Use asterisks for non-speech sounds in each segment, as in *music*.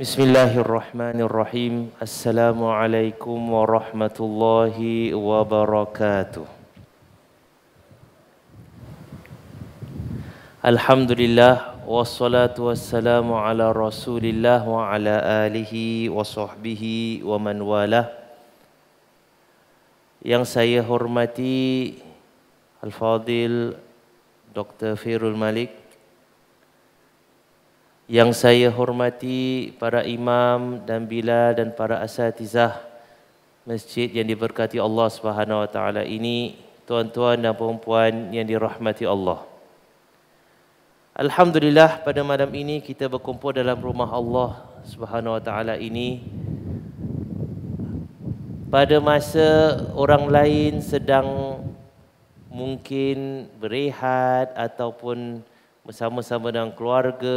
Bismillahirrahmanirrahim. Assalamualaikum warahmatullahi wabarakatuh. Alhamdulillah wassalatu wassalamu ala Rasulillah wa ala alihi wa sahbihi wa man walah. Yang saya hormati Al-Fadil Dr. Firul Malik yang saya hormati para imam dan bila dan para asatizah masjid yang diberkati Allah Subhanahu wa taala ini, tuan-tuan dan puan-puan yang dirahmati Allah. Alhamdulillah pada malam ini kita berkumpul dalam rumah Allah Subhanahu wa taala ini pada masa orang lain sedang mungkin berehat ataupun berehat bersama-sama dengan keluarga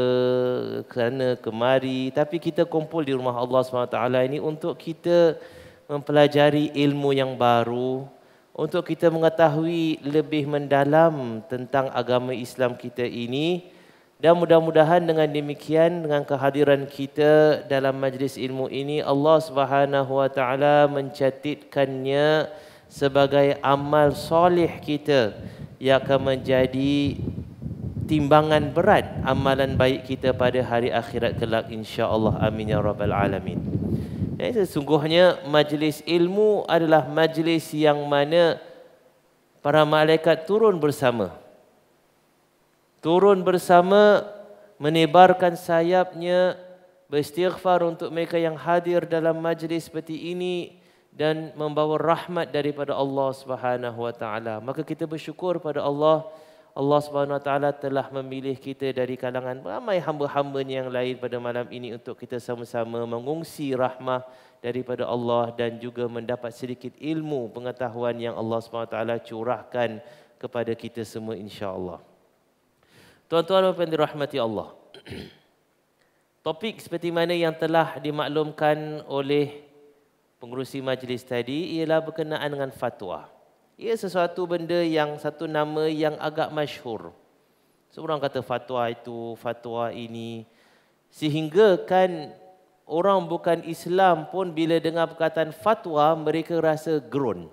kerana kemari tapi kita kumpul di rumah Allah SWT ini untuk kita mempelajari ilmu yang baru untuk kita mengetahui lebih mendalam tentang agama Islam kita ini dan mudah-mudahan dengan demikian dengan kehadiran kita dalam majlis ilmu ini Allah Swt wa mencatatkannya sebagai amal soleh kita yang akan menjadi timbangan berat amalan baik kita pada hari akhirat kelak insya-Allah amin ya rabbal alamin. Eh, sesungguhnya majlis ilmu adalah majlis yang mana para malaikat turun bersama. Turun bersama menebarkan sayapnya beristighfar untuk mereka yang hadir dalam majlis seperti ini dan membawa rahmat daripada Allah Subhanahu wa taala. Maka kita bersyukur pada Allah Allah Subhanahu Wa Taala telah memilih kita dari kalangan ramai hamba-hambanya yang lain pada malam ini untuk kita sama-sama mengungsi rahmah daripada Allah dan juga mendapat sedikit ilmu pengetahuan yang Allah Subhanahu Wa Taala curahkan kepada kita semua insya-Allah. Tuan-tuan dan puan dirahmati Allah. *clears throat* Topik seperti mana yang telah dimaklumkan oleh pengurusi majlis tadi ialah berkenaan dengan fatwa. Ia sesuatu benda yang satu nama yang agak masyhur. Semua orang kata fatwa itu, fatwa ini. Sehingga kan orang bukan Islam pun bila dengar perkataan fatwa mereka rasa geron.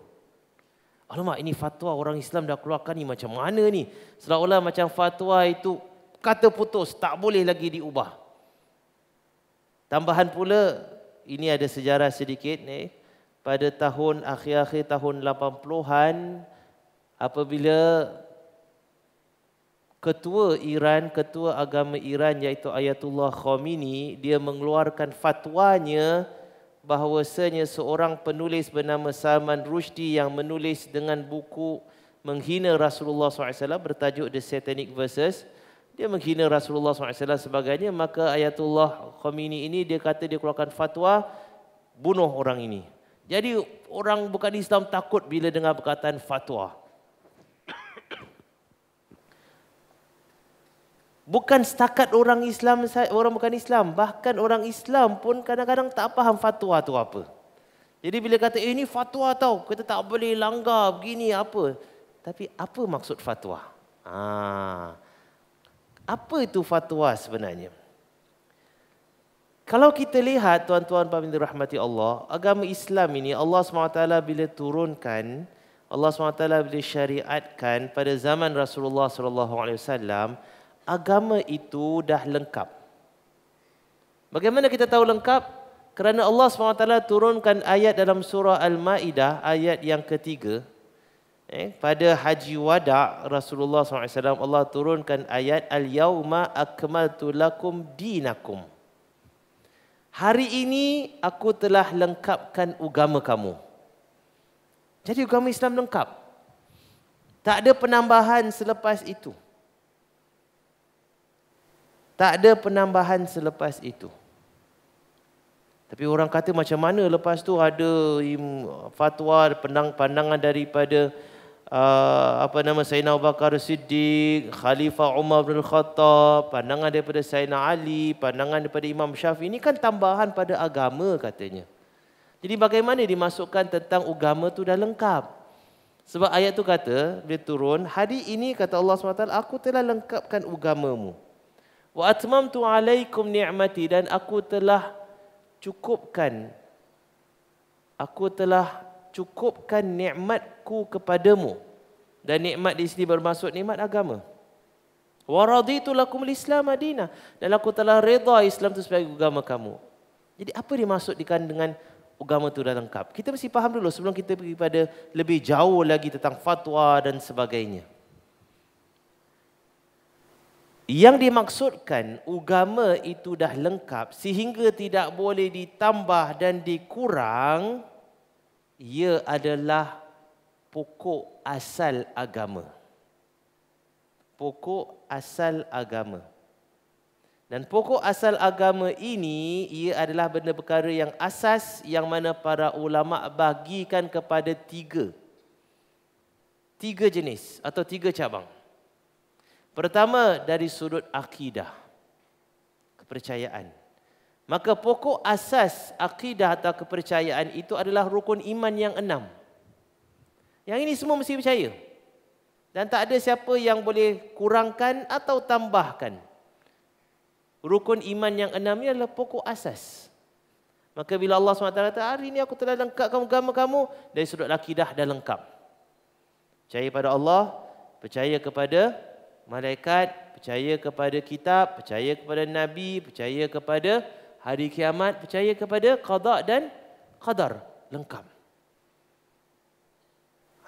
Alamak ini fatwa orang Islam dah keluarkan ni macam mana ni? Seolah-olah macam fatwa itu kata putus tak boleh lagi diubah. Tambahan pula ini ada sejarah sedikit ni. Eh? pada tahun akhir-akhir tahun 80-an apabila ketua Iran, ketua agama Iran iaitu Ayatullah Khomeini dia mengeluarkan fatwanya bahawasanya seorang penulis bernama Salman Rushdie yang menulis dengan buku menghina Rasulullah SAW bertajuk The Satanic Verses dia menghina Rasulullah SAW sebagainya maka Ayatullah Khomeini ini dia kata dia keluarkan fatwa bunuh orang ini jadi orang bukan Islam takut bila dengar perkataan fatwa. Bukan setakat orang Islam orang bukan Islam, bahkan orang Islam pun kadang-kadang tak faham fatwa tu apa. Jadi bila kata eh, ini fatwa tau, kita tak boleh langgar begini apa. Tapi apa maksud fatwa? Ah. Apa itu fatwa sebenarnya? Kalau kita lihat tuan-tuan puan-puan dirahmati Allah, agama Islam ini Allah SWT bila turunkan, Allah SWT bila syariatkan pada zaman Rasulullah SAW, agama itu dah lengkap. Bagaimana kita tahu lengkap? Kerana Allah SWT turunkan ayat dalam surah Al-Ma'idah, ayat yang ketiga. Eh, pada haji wada Rasulullah SAW, Allah turunkan ayat, Al-Yawma akmaltu lakum dinakum. Hari ini aku telah lengkapkan agama kamu. Jadi agama Islam lengkap. Tak ada penambahan selepas itu. Tak ada penambahan selepas itu. Tapi orang kata macam mana lepas tu ada fatwa pandangan daripada uh, apa nama Sayyidina Abu Bakar Siddiq, Khalifah Umar bin Khattab, pandangan daripada Sayyidina Ali, pandangan daripada Imam Syafi'i ini kan tambahan pada agama katanya. Jadi bagaimana dimasukkan tentang agama tu dah lengkap? Sebab ayat tu kata, dia turun, hari ini kata Allah SWT, aku telah lengkapkan agamamu. Wa atmamtu alaikum ni'mati dan aku telah cukupkan aku telah cukupkan nikmatku kepadamu. Dan nikmat di sini bermaksud nikmat agama. Wa raditu lakum al-Islam madina dan aku telah redha Islam itu sebagai agama kamu. Jadi apa dimaksudkan dengan agama itu dah lengkap? Kita mesti faham dulu sebelum kita pergi pada lebih jauh lagi tentang fatwa dan sebagainya. Yang dimaksudkan agama itu dah lengkap sehingga tidak boleh ditambah dan dikurang ia adalah pokok asal agama. Pokok asal agama. Dan pokok asal agama ini ia adalah benda perkara yang asas yang mana para ulama bagikan kepada tiga. Tiga jenis atau tiga cabang. Pertama dari sudut akidah. Kepercayaan. Maka pokok asas akidah atau kepercayaan itu adalah rukun iman yang enam. Yang ini semua mesti percaya. Dan tak ada siapa yang boleh kurangkan atau tambahkan. Rukun iman yang enam ini adalah pokok asas. Maka bila Allah SWT kata, hari ini aku telah lengkapkan kamu kamu, kamu dari sudut akidah dah lengkap. Percaya pada Allah, percaya kepada malaikat, percaya kepada kitab, percaya kepada Nabi, percaya kepada hari kiamat percaya kepada qada dan qadar lengkap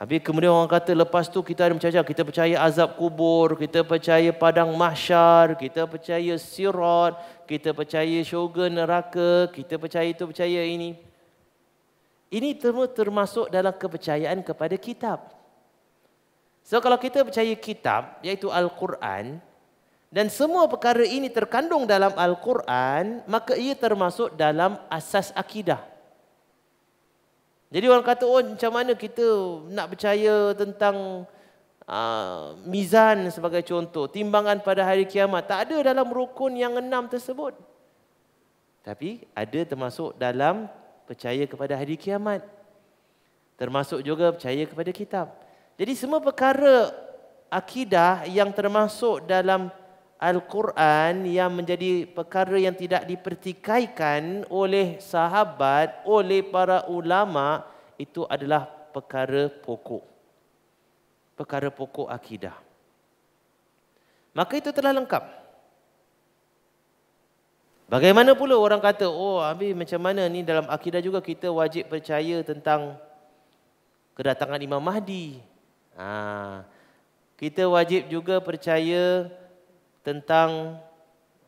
Habis kemudian orang kata lepas tu kita ada macam-macam. Kita percaya azab kubur, kita percaya padang mahsyar, kita percaya sirat, kita percaya syurga neraka, kita percaya itu, percaya ini. Ini termasuk dalam kepercayaan kepada kitab. So kalau kita percaya kitab, iaitu Al-Quran, dan semua perkara ini terkandung dalam Al-Quran, maka ia termasuk dalam asas akidah. Jadi orang kata, oh macam mana kita nak percaya tentang uh, mizan sebagai contoh, timbangan pada hari kiamat. Tak ada dalam rukun yang enam tersebut. Tapi ada termasuk dalam percaya kepada hari kiamat. Termasuk juga percaya kepada kitab. Jadi semua perkara akidah yang termasuk dalam Al-Quran yang menjadi perkara yang tidak dipertikaikan oleh sahabat, oleh para ulama itu adalah perkara pokok. Perkara pokok akidah. Maka itu telah lengkap. Bagaimana pula orang kata, oh Abi macam mana ni dalam akidah juga kita wajib percaya tentang kedatangan Imam Mahdi. Ha, kita wajib juga percaya tentang tentang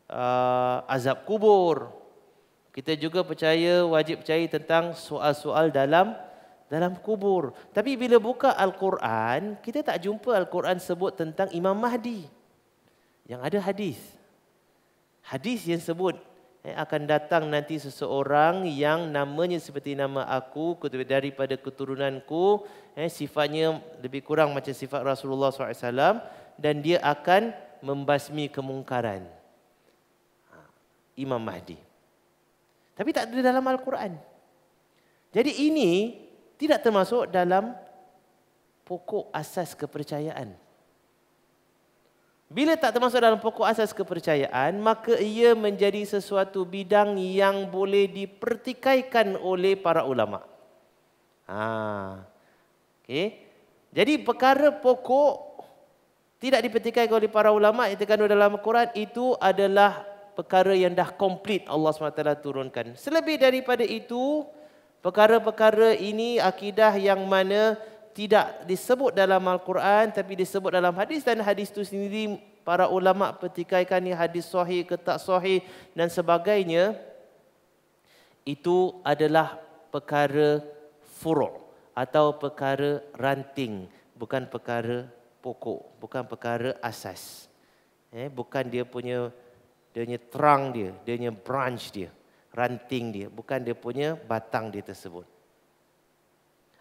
uh, azab kubur. Kita juga percaya wajib percaya tentang soal-soal dalam dalam kubur. Tapi bila buka Al-Quran, kita tak jumpa Al-Quran sebut tentang Imam Mahdi. Yang ada hadis. Hadis yang sebut eh, akan datang nanti seseorang yang namanya seperti nama aku daripada keturunanku, eh, sifatnya lebih kurang macam sifat Rasulullah SAW dan dia akan membasmi kemungkaran. Ha, Imam Mahdi. Tapi tak ada dalam Al-Quran. Jadi ini tidak termasuk dalam pokok asas kepercayaan. Bila tak termasuk dalam pokok asas kepercayaan, maka ia menjadi sesuatu bidang yang boleh dipertikaikan oleh para ulama. Ha. Okay. Jadi perkara pokok tidak dipertikai oleh para ulama yang terkandung dalam Al-Quran itu adalah perkara yang dah komplit Allah SWT turunkan. Selebih daripada itu, perkara-perkara ini akidah yang mana tidak disebut dalam Al-Quran tapi disebut dalam hadis dan hadis itu sendiri para ulama petikaikan ni hadis sahih ke tak sahih dan sebagainya itu adalah perkara furuk atau perkara ranting bukan perkara pokok, bukan perkara asas. Eh, bukan dia punya dia punya trunk dia, dia punya branch dia, ranting dia, bukan dia punya batang dia tersebut.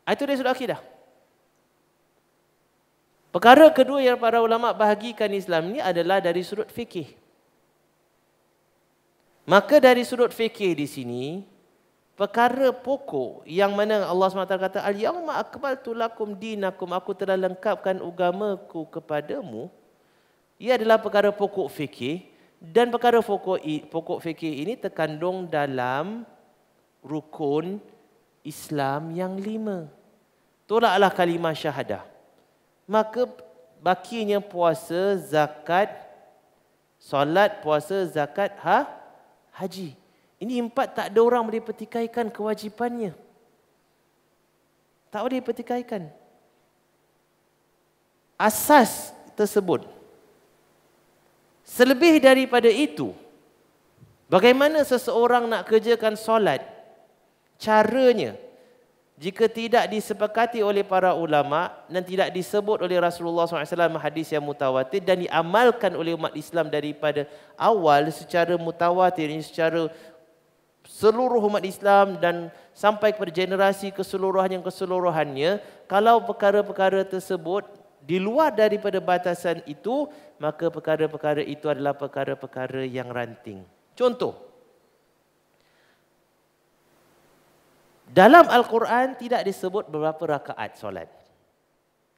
Ah, itu dia sudah akidah. Perkara kedua yang para ulama bahagikan Islam ini adalah dari sudut fikih. Maka dari sudut fikih di sini, perkara pokok yang mana Allah SWT kata al-yawma akmaltu lakum dinakum aku telah lengkapkan ugamaku kepadamu ia adalah perkara pokok fikih dan perkara pokok pokok fikih ini terkandung dalam rukun Islam yang lima. Tolaklah kalimah syahadah. Maka bakinya puasa, zakat, solat, puasa, zakat, ha? haji. Ini empat tak ada orang boleh pertikaikan kewajipannya. Tak boleh pertikaikan. Asas tersebut. Selebih daripada itu, bagaimana seseorang nak kerjakan solat? Caranya, jika tidak disepakati oleh para ulama dan tidak disebut oleh Rasulullah SAW hadis yang mutawatir dan diamalkan oleh umat Islam daripada awal secara mutawatir, secara seluruh umat Islam dan sampai kepada generasi keseluruhan yang keseluruhannya kalau perkara-perkara tersebut di luar daripada batasan itu maka perkara-perkara itu adalah perkara-perkara yang ranting contoh dalam al-Quran tidak disebut berapa rakaat solat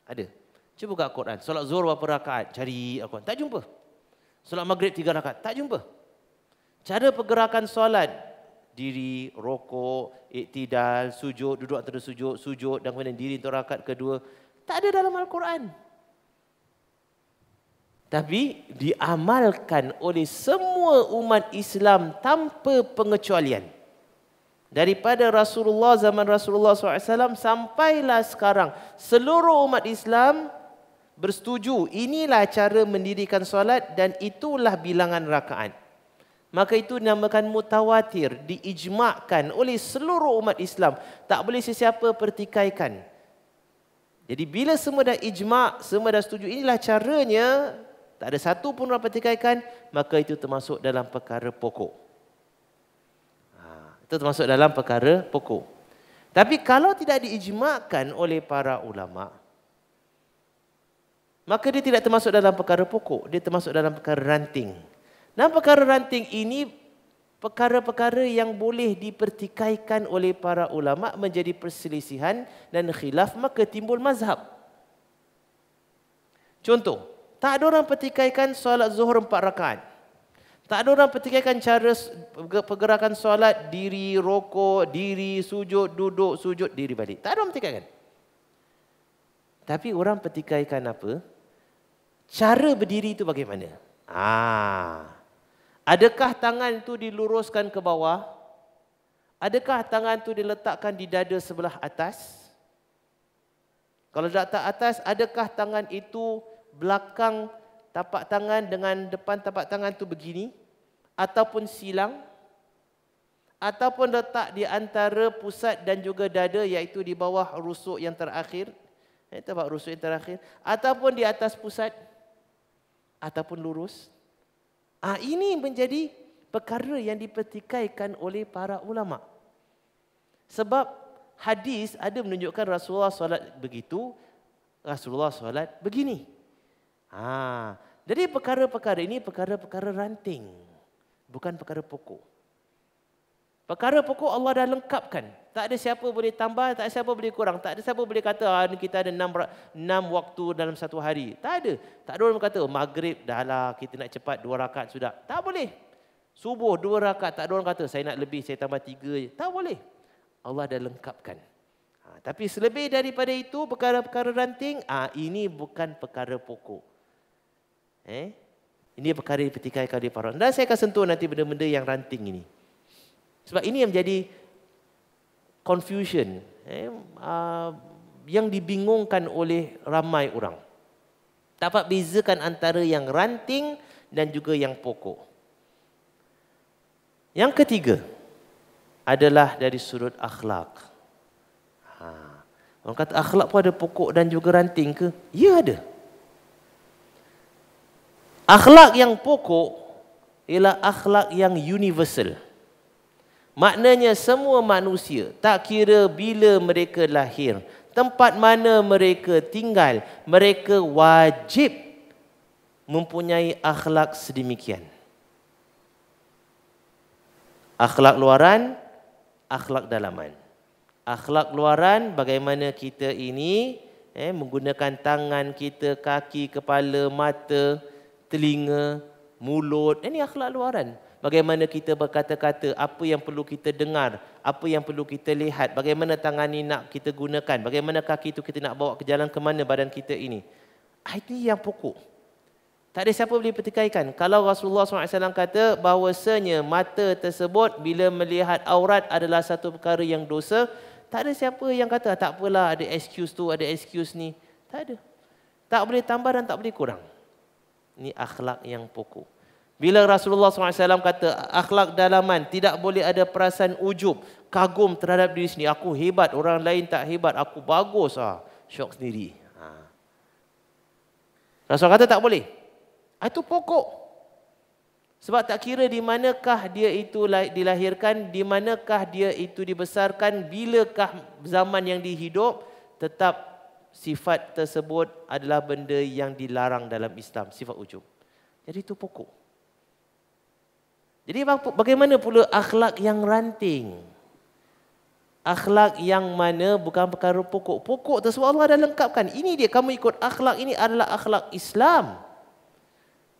ada cuba buka al-Quran solat zuhur berapa rakaat cari al-Quran tak jumpa solat maghrib tiga rakaat tak jumpa cara pergerakan solat diri, rokok, iktidal, sujud, duduk terus sujud, sujud dan kemudian diri untuk rakaat kedua. Tak ada dalam Al-Quran. Tapi diamalkan oleh semua umat Islam tanpa pengecualian. Daripada Rasulullah zaman Rasulullah SAW sampailah sekarang seluruh umat Islam bersetuju inilah cara mendirikan solat dan itulah bilangan rakaat. Maka itu dinamakan mutawatir, diijmakkan oleh seluruh umat Islam. Tak boleh sesiapa pertikaikan. Jadi bila semua dah ijmak, semua dah setuju, inilah caranya. Tak ada satu pun orang pertikaikan, maka itu termasuk dalam perkara pokok. Ha, itu termasuk dalam perkara pokok. Tapi kalau tidak diijmakkan oleh para ulama' Maka dia tidak termasuk dalam perkara pokok. Dia termasuk dalam perkara ranting. Enam perkara ranting ini perkara-perkara yang boleh dipertikaikan oleh para ulama menjadi perselisihan dan khilaf maka timbul mazhab. Contoh, tak ada orang pertikaikan solat zuhur empat rakaat. Tak ada orang pertikaikan cara pergerakan solat diri rokok, diri sujud, duduk, sujud, diri balik. Tak ada orang pertikaikan. Tapi orang pertikaikan apa? Cara berdiri itu bagaimana? Ah, Adakah tangan itu diluruskan ke bawah? Adakah tangan itu diletakkan di dada sebelah atas? Kalau tak atas, adakah tangan itu belakang tapak tangan dengan depan tapak tangan tu begini? Ataupun silang? Ataupun letak di antara pusat dan juga dada iaitu di bawah rusuk yang terakhir? Ini eh, tapak rusuk yang terakhir. Ataupun di atas pusat? Ataupun lurus? Ah ini menjadi perkara yang dipertikaikan oleh para ulama. Sebab hadis ada menunjukkan Rasulullah solat begitu, Rasulullah solat begini. Ha, jadi perkara-perkara ini perkara-perkara ranting, bukan perkara pokok. Perkara pokok Allah dah lengkapkan. Tak ada siapa boleh tambah, tak ada siapa boleh kurang. Tak ada siapa boleh kata ah, kita ada enam, enam waktu dalam satu hari. Tak ada. Tak ada orang kata oh, maghrib dah lah kita nak cepat dua rakaat sudah. Tak boleh. Subuh dua rakaat tak ada orang kata saya nak lebih saya tambah tiga. Tak boleh. Allah dah lengkapkan. Ha, tapi selebih daripada itu perkara-perkara ranting ah ha, ini bukan perkara pokok. Eh? Ini perkara yang petikai kali para. Dan saya akan sentuh nanti benda-benda yang ranting ini. Sebab ini yang menjadi confusion, eh, uh, yang dibingungkan oleh ramai orang. Tak dapat bezakan antara yang ranting dan juga yang pokok. Yang ketiga adalah dari sudut akhlak. Ha. Orang kata akhlak pun ada pokok dan juga ranting ke? Ya ada. Akhlak yang pokok ialah akhlak yang universal. Maknanya semua manusia tak kira bila mereka lahir, tempat mana mereka tinggal, mereka wajib mempunyai akhlak sedemikian. Akhlak luaran, akhlak dalaman. Akhlak luaran bagaimana kita ini eh, menggunakan tangan kita, kaki, kepala, mata, telinga, mulut. Ini akhlak luaran. Bagaimana kita berkata-kata, apa yang perlu kita dengar, apa yang perlu kita lihat, bagaimana tangan ini nak kita gunakan, bagaimana kaki itu kita nak bawa ke jalan ke mana badan kita ini. Ah, ini yang pokok. Tak ada siapa boleh petikaikan. Kalau Rasulullah SAW kata bahawasanya mata tersebut bila melihat aurat adalah satu perkara yang dosa, tak ada siapa yang kata ah, tak apalah ada excuse tu, ada excuse ni. Tak ada. Tak boleh tambah dan tak boleh kurang. Ini akhlak yang pokok. Bila Rasulullah SAW kata akhlak dalaman tidak boleh ada perasaan ujub, kagum terhadap diri sendiri. Aku hebat, orang lain tak hebat, aku bagus. Ha. Syok sendiri. Ha. Ah. Rasul kata tak boleh. Ah, itu pokok. Sebab tak kira di manakah dia itu dilahirkan, di manakah dia itu dibesarkan, bilakah zaman yang dihidup, tetap sifat tersebut adalah benda yang dilarang dalam Islam, sifat ujub. Jadi itu pokok. Jadi bagaimana pula akhlak yang ranting? Akhlak yang mana bukan perkara pokok. Pokok tu semua Allah dah lengkapkan. Ini dia kamu ikut akhlak ini adalah akhlak Islam.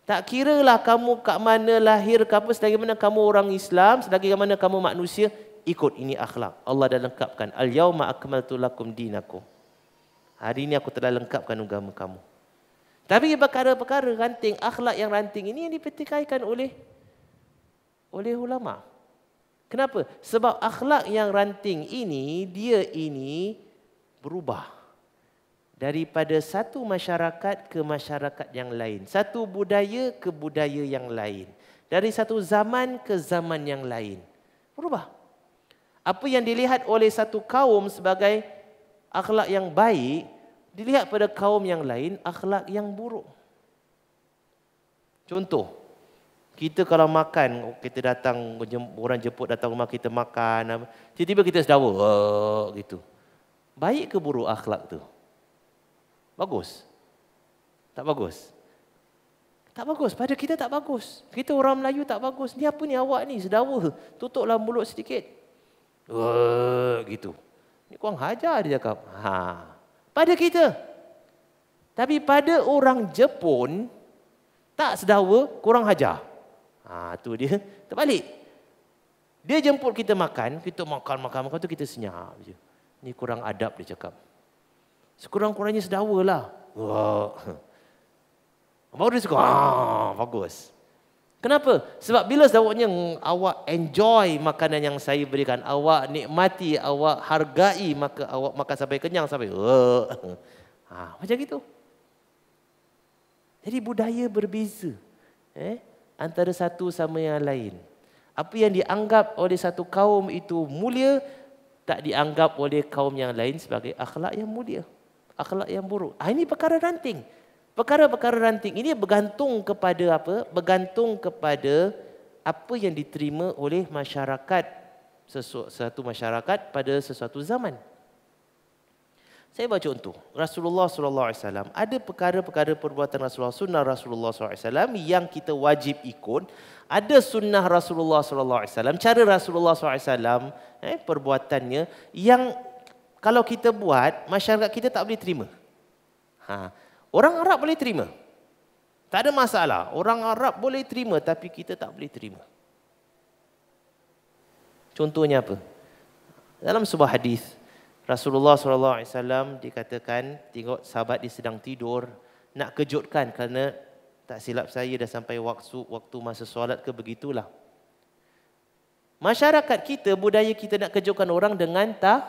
Tak kira lah kamu kat mana lahir ke apa, selagi mana kamu orang Islam, selagi mana kamu manusia, ikut ini akhlak. Allah dah lengkapkan. Al-yawma akmaltu lakum dinakum. Hari ini aku telah lengkapkan agama kamu. Tapi perkara-perkara ranting, akhlak yang ranting ini yang dipertikaikan oleh oleh ulama. Kenapa? Sebab akhlak yang ranting ini, dia ini berubah. Daripada satu masyarakat ke masyarakat yang lain. Satu budaya ke budaya yang lain. Dari satu zaman ke zaman yang lain. Berubah. Apa yang dilihat oleh satu kaum sebagai akhlak yang baik, dilihat pada kaum yang lain akhlak yang buruk. Contoh, kita kalau makan, kita datang, orang jemput datang rumah kita makan. Tiba-tiba kita sedawa, gitu. Baik ke buruk akhlak tu? Bagus. Tak bagus. Tak bagus. Pada kita tak bagus. Kita orang Melayu tak bagus. Ni apa ni awak ni? Sedawa. Tutuplah mulut sedikit. Uh, gitu. Ni kurang hajar dia cakap. Ha. Pada kita. Tapi pada orang Jepun, tak sedawa, kurang hajar. Ha, tu dia terbalik. Dia jemput kita makan, kita makan, makan, makan tu kita senyap je. Ni kurang adab dia cakap. Sekurang-kurangnya sedawa lah. Baru dia suka, ah, bagus. Kenapa? Sebab bila sedawanya awak enjoy makanan yang saya berikan, awak nikmati, awak hargai, maka awak makan sampai kenyang, sampai oh. ha, macam itu. Jadi budaya berbeza. Eh? antara satu sama yang lain. Apa yang dianggap oleh satu kaum itu mulia, tak dianggap oleh kaum yang lain sebagai akhlak yang mulia. Akhlak yang buruk. Ah, ini perkara ranting. Perkara-perkara ranting ini bergantung kepada apa? Bergantung kepada apa yang diterima oleh masyarakat. Sesuatu masyarakat pada sesuatu zaman. Saya baca contoh Rasulullah SAW. ada perkara-perkara perbuatan Rasulullah sunnah Rasulullah sallallahu yang kita wajib ikut ada sunnah Rasulullah SAW. cara Rasulullah SAW eh perbuatannya yang kalau kita buat masyarakat kita tak boleh terima. Ha orang Arab boleh terima. Tak ada masalah orang Arab boleh terima tapi kita tak boleh terima. Contohnya apa? Dalam sebuah hadis Rasulullah SAW dikatakan tengok sahabat dia sedang tidur nak kejutkan kerana tak silap saya dah sampai waktu waktu masa solat ke begitulah. Masyarakat kita, budaya kita nak kejutkan orang dengan tah,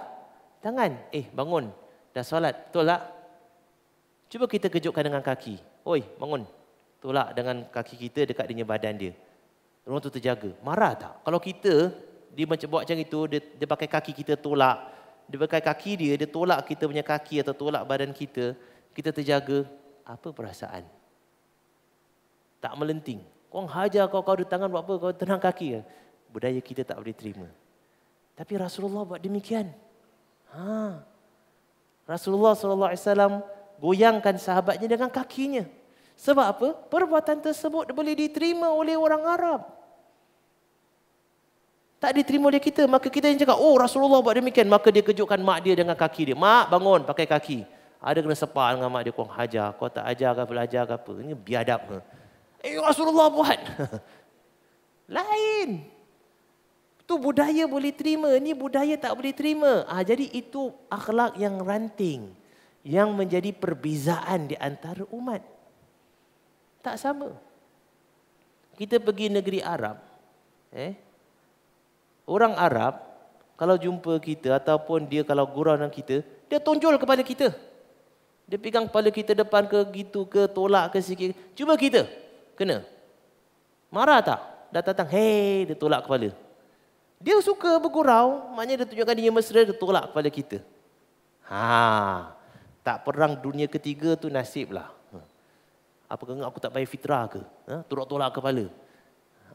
tangan. Eh bangun, dah solat, betul Cuba kita kejutkan dengan kaki. Oi bangun, tolak dengan kaki kita dekat dengan badan dia. Orang tu terjaga. Marah tak? Kalau kita, dia macam buat macam itu, dia, dia pakai kaki kita tolak dia pakai kaki dia, dia tolak kita punya kaki atau tolak badan kita, kita terjaga, apa perasaan? Tak melenting. Kau hajar kau, kau ada tangan buat apa, kau tenang kaki. Budaya kita tak boleh terima. Tapi Rasulullah buat demikian. Ha. Rasulullah SAW goyangkan sahabatnya dengan kakinya. Sebab apa? Perbuatan tersebut boleh diterima oleh orang Arab. Tak diterima oleh kita. Maka kita yang cakap, oh Rasulullah buat demikian. Maka dia kejutkan mak dia dengan kaki dia. Mak bangun pakai kaki. Ada kena sepak dengan mak dia. Kau hajar. Kau tak ajar ke belajar ke apa. Ini biadab ke. Eh Rasulullah buat. *laughs* Lain. Itu budaya boleh terima. Ini budaya tak boleh terima. Ah, jadi itu akhlak yang ranting. Yang menjadi perbezaan di antara umat. Tak sama. Kita pergi negeri Arab. Eh, Orang Arab kalau jumpa kita ataupun dia kalau gurau dengan kita, dia tonjol kepada kita. Dia pegang kepala kita depan ke gitu ke tolak ke sikit. Cuba kita kena. Marah tak? Dah datang, hei, dia tolak kepala. Dia suka bergurau, maknanya dia tunjukkan dia mesra, dia tolak kepala kita. Ha, tak perang dunia ketiga tu nasiblah ha. apa Apakah aku tak bayar fitrah ke? Ha? Tolak-tolak kepala.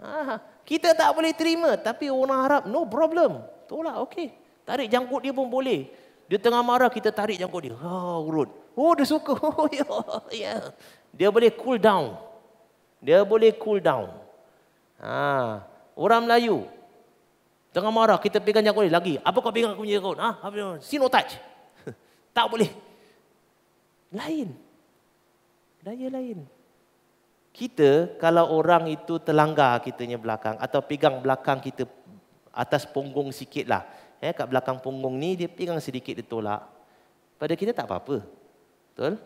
Ah, kita tak boleh terima tapi orang Arab no problem. Tolak okey. Tarik jangkut dia pun boleh. Dia tengah marah kita tarik jangkut dia. Ha oh, urut. Oh dia suka. *laughs* Oh ya. Yeah. Dia boleh cool down. Dia boleh cool down. Ha, orang Melayu tengah marah kita pegang jangkut dia lagi. Apa kau pegang aku punya janggut? Ha, sino touch. *laughs* tak boleh. Lain. Daya lain. lain kita kalau orang itu terlanggar kitanya belakang atau pegang belakang kita atas punggung sikit lah. Eh, kat belakang punggung ni dia pegang sedikit dia tolak. Pada kita tak apa-apa. Betul?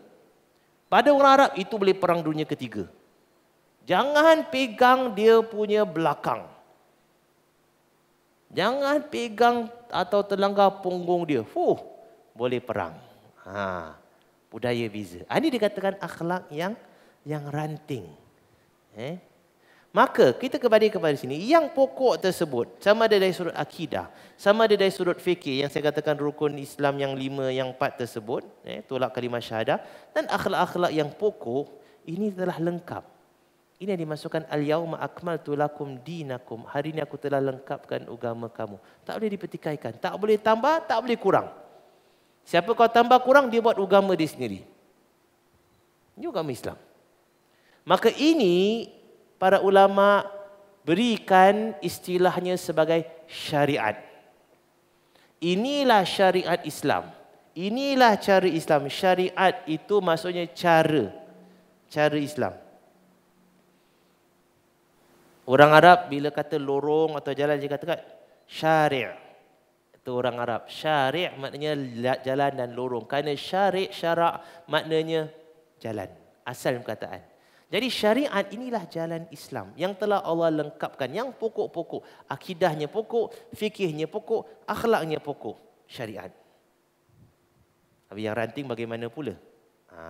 Pada orang Arab itu boleh perang dunia ketiga. Jangan pegang dia punya belakang. Jangan pegang atau terlanggar punggung dia. Fuh, boleh perang. Ha, budaya visa. Ah, ini dikatakan akhlak yang yang ranting. Eh? Maka kita kembali kepada sini. Yang pokok tersebut sama ada dari sudut akidah. Sama ada dari sudut fikir yang saya katakan rukun Islam yang lima, yang empat tersebut. Eh, tolak kalimah syahadah. Dan akhlak-akhlak yang pokok ini telah lengkap. Ini yang dimasukkan al-yawma akmal tulakum dinakum. Hari ini aku telah lengkapkan agama kamu. Tak boleh dipertikaikan. Tak boleh tambah, tak boleh kurang. Siapa kau tambah kurang, dia buat agama dia sendiri. Ini agama Islam. Maka ini para ulama berikan istilahnya sebagai syariat. Inilah syariat Islam. Inilah cara Islam. Syariat itu maksudnya cara. Cara Islam. Orang Arab bila kata lorong atau jalan dia kata syari' itu orang Arab. Syari' maknanya jalan dan lorong. Kerana syari' syara' maknanya jalan. Asal perkataan. Jadi syariat inilah jalan Islam yang telah Allah lengkapkan. Yang pokok-pokok. Akidahnya pokok, fikihnya pokok, akhlaknya pokok. Syariat. Tapi yang ranting bagaimana pula? Ha.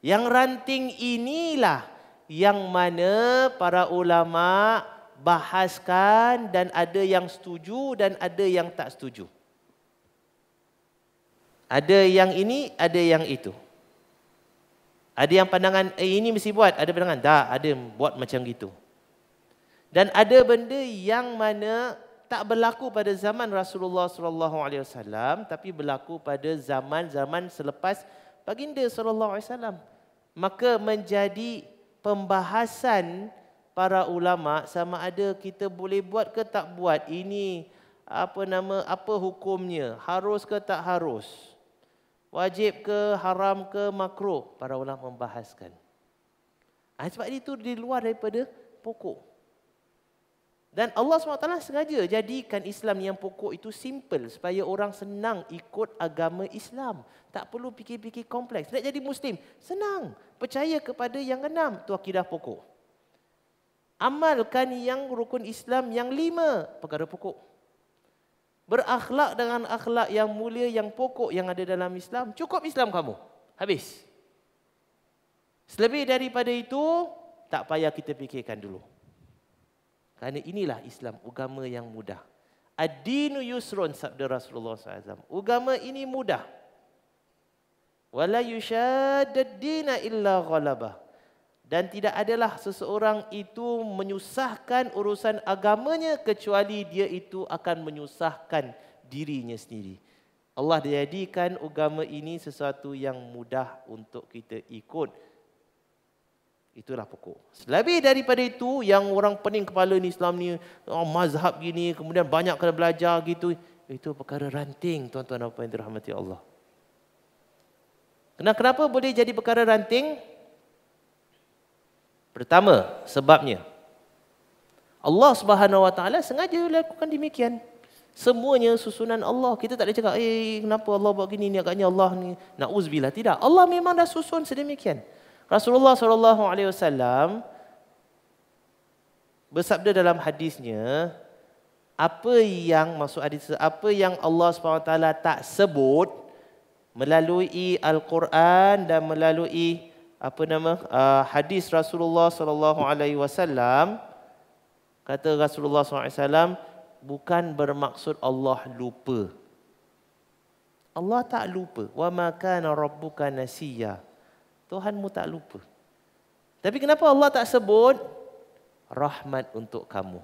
Yang ranting inilah yang mana para ulama bahaskan dan ada yang setuju dan ada yang tak setuju. Ada yang ini, ada yang itu. Ada yang pandangan eh, ini mesti buat, ada pandangan tak, ada buat macam gitu. Dan ada benda yang mana tak berlaku pada zaman Rasulullah sallallahu alaihi wasallam tapi berlaku pada zaman-zaman selepas baginda sallallahu alaihi wasallam. Maka menjadi pembahasan para ulama sama ada kita boleh buat ke tak buat ini apa nama apa hukumnya harus ke tak harus Wajib ke, haram ke, makruh. Para ulama membahaskan. Ah, sebab itu di luar daripada pokok. Dan Allah SWT sengaja jadikan Islam yang pokok itu simple. Supaya orang senang ikut agama Islam. Tak perlu fikir-fikir kompleks. Nak jadi Muslim, senang. Percaya kepada yang enam. Itu akidah pokok. Amalkan yang rukun Islam yang lima. Perkara pokok berakhlak dengan akhlak yang mulia yang pokok yang ada dalam Islam cukup Islam kamu habis selebih daripada itu tak payah kita fikirkan dulu kerana inilah Islam agama yang mudah ad-dinu yusrun sabda Rasulullah SAW agama ini mudah wala yushaddad dina illa ghalabah dan tidak adalah seseorang itu menyusahkan urusan agamanya kecuali dia itu akan menyusahkan dirinya sendiri. Allah jadikan agama ini sesuatu yang mudah untuk kita ikut. Itulah pokok. Selebih daripada itu yang orang pening kepala ni Islam ni, oh, mazhab gini, kemudian banyak kena belajar gitu, itu perkara ranting tuan-tuan apa yang dirahmati Allah. Kenapa boleh jadi perkara ranting? Pertama, sebabnya Allah Subhanahu Wa Taala sengaja lakukan demikian. Semuanya susunan Allah. Kita tak boleh cakap, eh kenapa Allah buat gini? Ni agaknya Allah ni nak uzbilah. Tidak. Allah memang dah susun sedemikian. Rasulullah sallallahu alaihi wasallam bersabda dalam hadisnya, apa yang masuk hadis apa yang Allah Subhanahu taala tak sebut melalui Al-Quran dan melalui apa nama uh, hadis Rasulullah sallallahu alaihi wasallam kata Rasulullah sallallahu alaihi wasallam bukan bermaksud Allah lupa. Allah tak lupa. Wa ma kana rabbuka nasiya. Tuhanmu tak lupa. Tapi kenapa Allah tak sebut rahmat untuk kamu?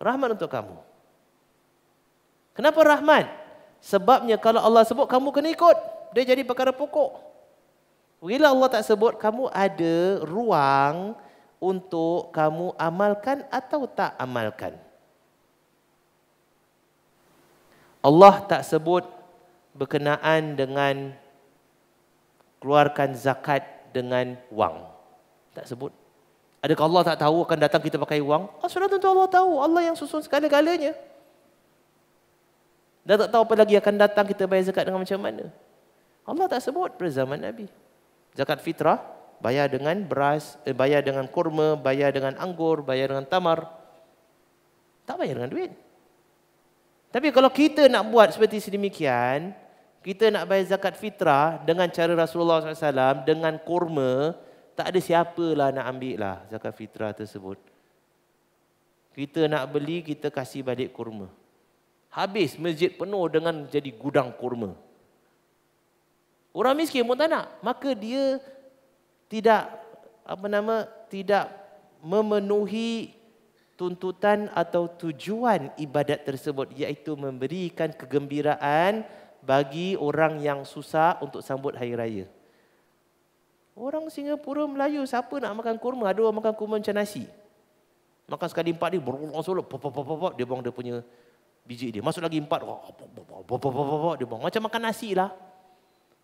Rahmat untuk kamu. Kenapa rahmat? Sebabnya kalau Allah sebut kamu kena ikut, dia jadi perkara pokok. Bila Allah tak sebut kamu ada ruang untuk kamu amalkan atau tak amalkan. Allah tak sebut berkenaan dengan keluarkan zakat dengan wang. Tak sebut. Adakah Allah tak tahu akan datang kita pakai wang? Oh, Asalnya tentu Allah tahu. Allah yang susun segala-galanya. Dah tak tahu apa lagi akan datang kita bayar zakat dengan macam mana. Allah tak sebut pada zaman Nabi zakat fitrah bayar dengan beras eh, bayar dengan kurma bayar dengan anggur bayar dengan tamar tak bayar dengan duit tapi kalau kita nak buat seperti sedemikian kita nak bayar zakat fitrah dengan cara Rasulullah SAW dengan kurma tak ada siapalah nak ambil lah zakat fitrah tersebut kita nak beli kita kasih balik kurma habis masjid penuh dengan jadi gudang kurma Orang miskin pun tak nak. Maka dia tidak apa nama tidak memenuhi tuntutan atau tujuan ibadat tersebut iaitu memberikan kegembiraan bagi orang yang susah untuk sambut hari raya. Orang Singapura Melayu siapa nak makan kurma? Ada orang makan kurma macam nasi. Makan sekali empat dia berulang solo pop pop pop pop dia buang dia punya biji dia. Masuk lagi empat pop pop pop pop dia buang macam makan nasi lah.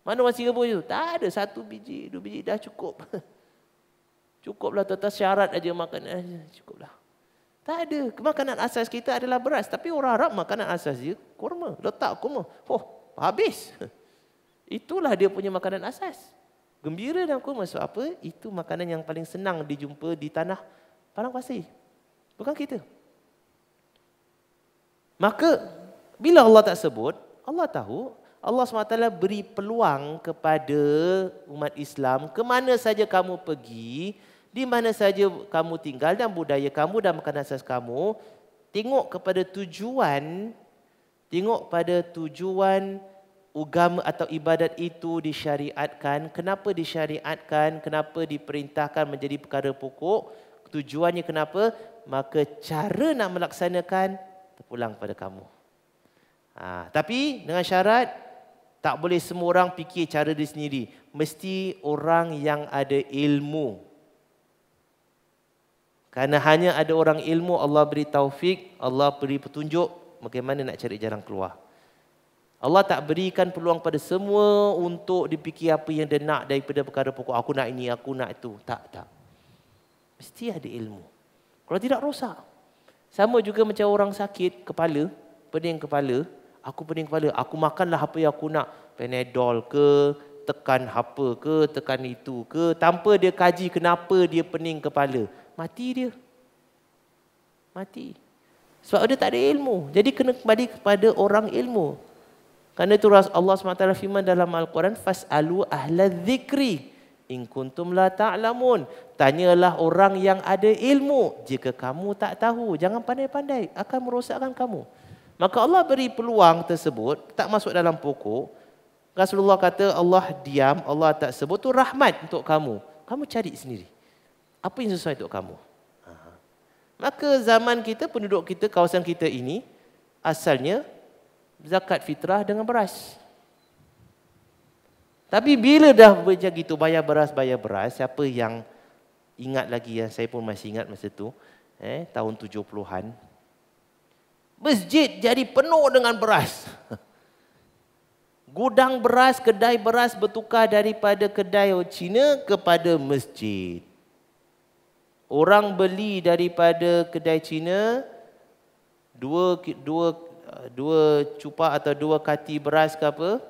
Mana wasi kubur itu? Tak ada satu biji, dua biji dah cukup. *laughs* Cukuplah tetap syarat aja makan eh, cukuplah. Tak ada. Makanan asas kita adalah beras. Tapi orang Arab makanan asas dia kurma. Letak kurma. Oh, habis. *laughs* Itulah dia punya makanan asas. Gembira dan kurma. Sebab apa? Itu makanan yang paling senang dijumpa di tanah padang pasir. Bukan kita. Maka bila Allah tak sebut, Allah tahu Allah SWT beri peluang kepada umat Islam ke mana saja kamu pergi, di mana saja kamu tinggal dan budaya kamu dan makanan asas kamu, tengok kepada tujuan, tengok pada tujuan agama atau ibadat itu disyariatkan, kenapa disyariatkan, kenapa diperintahkan menjadi perkara pokok, tujuannya kenapa, maka cara nak melaksanakan terpulang pada kamu. Ha, tapi dengan syarat tak boleh semua orang fikir cara dia sendiri. Mesti orang yang ada ilmu. Karena hanya ada orang ilmu, Allah beri taufik, Allah beri petunjuk bagaimana nak cari jalan keluar. Allah tak berikan peluang pada semua untuk dipikir apa yang dia nak daripada perkara pokok. Aku nak ini, aku nak itu. Tak, tak. Mesti ada ilmu. Kalau tidak rosak. Sama juga macam orang sakit kepala, pening kepala, aku pening kepala, aku makanlah apa yang aku nak. Penedol ke, tekan apa ke, tekan itu ke, tanpa dia kaji kenapa dia pening kepala. Mati dia. Mati. Sebab dia tak ada ilmu. Jadi kena kembali kepada orang ilmu. Karena itu Allah SWT firman dalam Al-Quran, Fas'alu ahla zikri. In kuntum la ta'lamun. Tanyalah orang yang ada ilmu. Jika kamu tak tahu, jangan pandai-pandai. Akan merosakkan kamu. Maka Allah beri peluang tersebut tak masuk dalam pokok. Rasulullah kata Allah diam, Allah tak sebut tu rahmat untuk kamu. Kamu cari sendiri. Apa yang sesuai untuk kamu? Maka zaman kita, penduduk kita, kawasan kita ini asalnya zakat fitrah dengan beras. Tapi bila dah berjaya gitu bayar beras bayar beras siapa yang ingat lagi ya saya pun masih ingat masa itu eh tahun 70-an Masjid jadi penuh dengan beras. Gudang beras, kedai beras bertukar daripada kedai Cina kepada masjid. Orang beli daripada kedai Cina dua dua dua cupa atau dua kati beras ke apa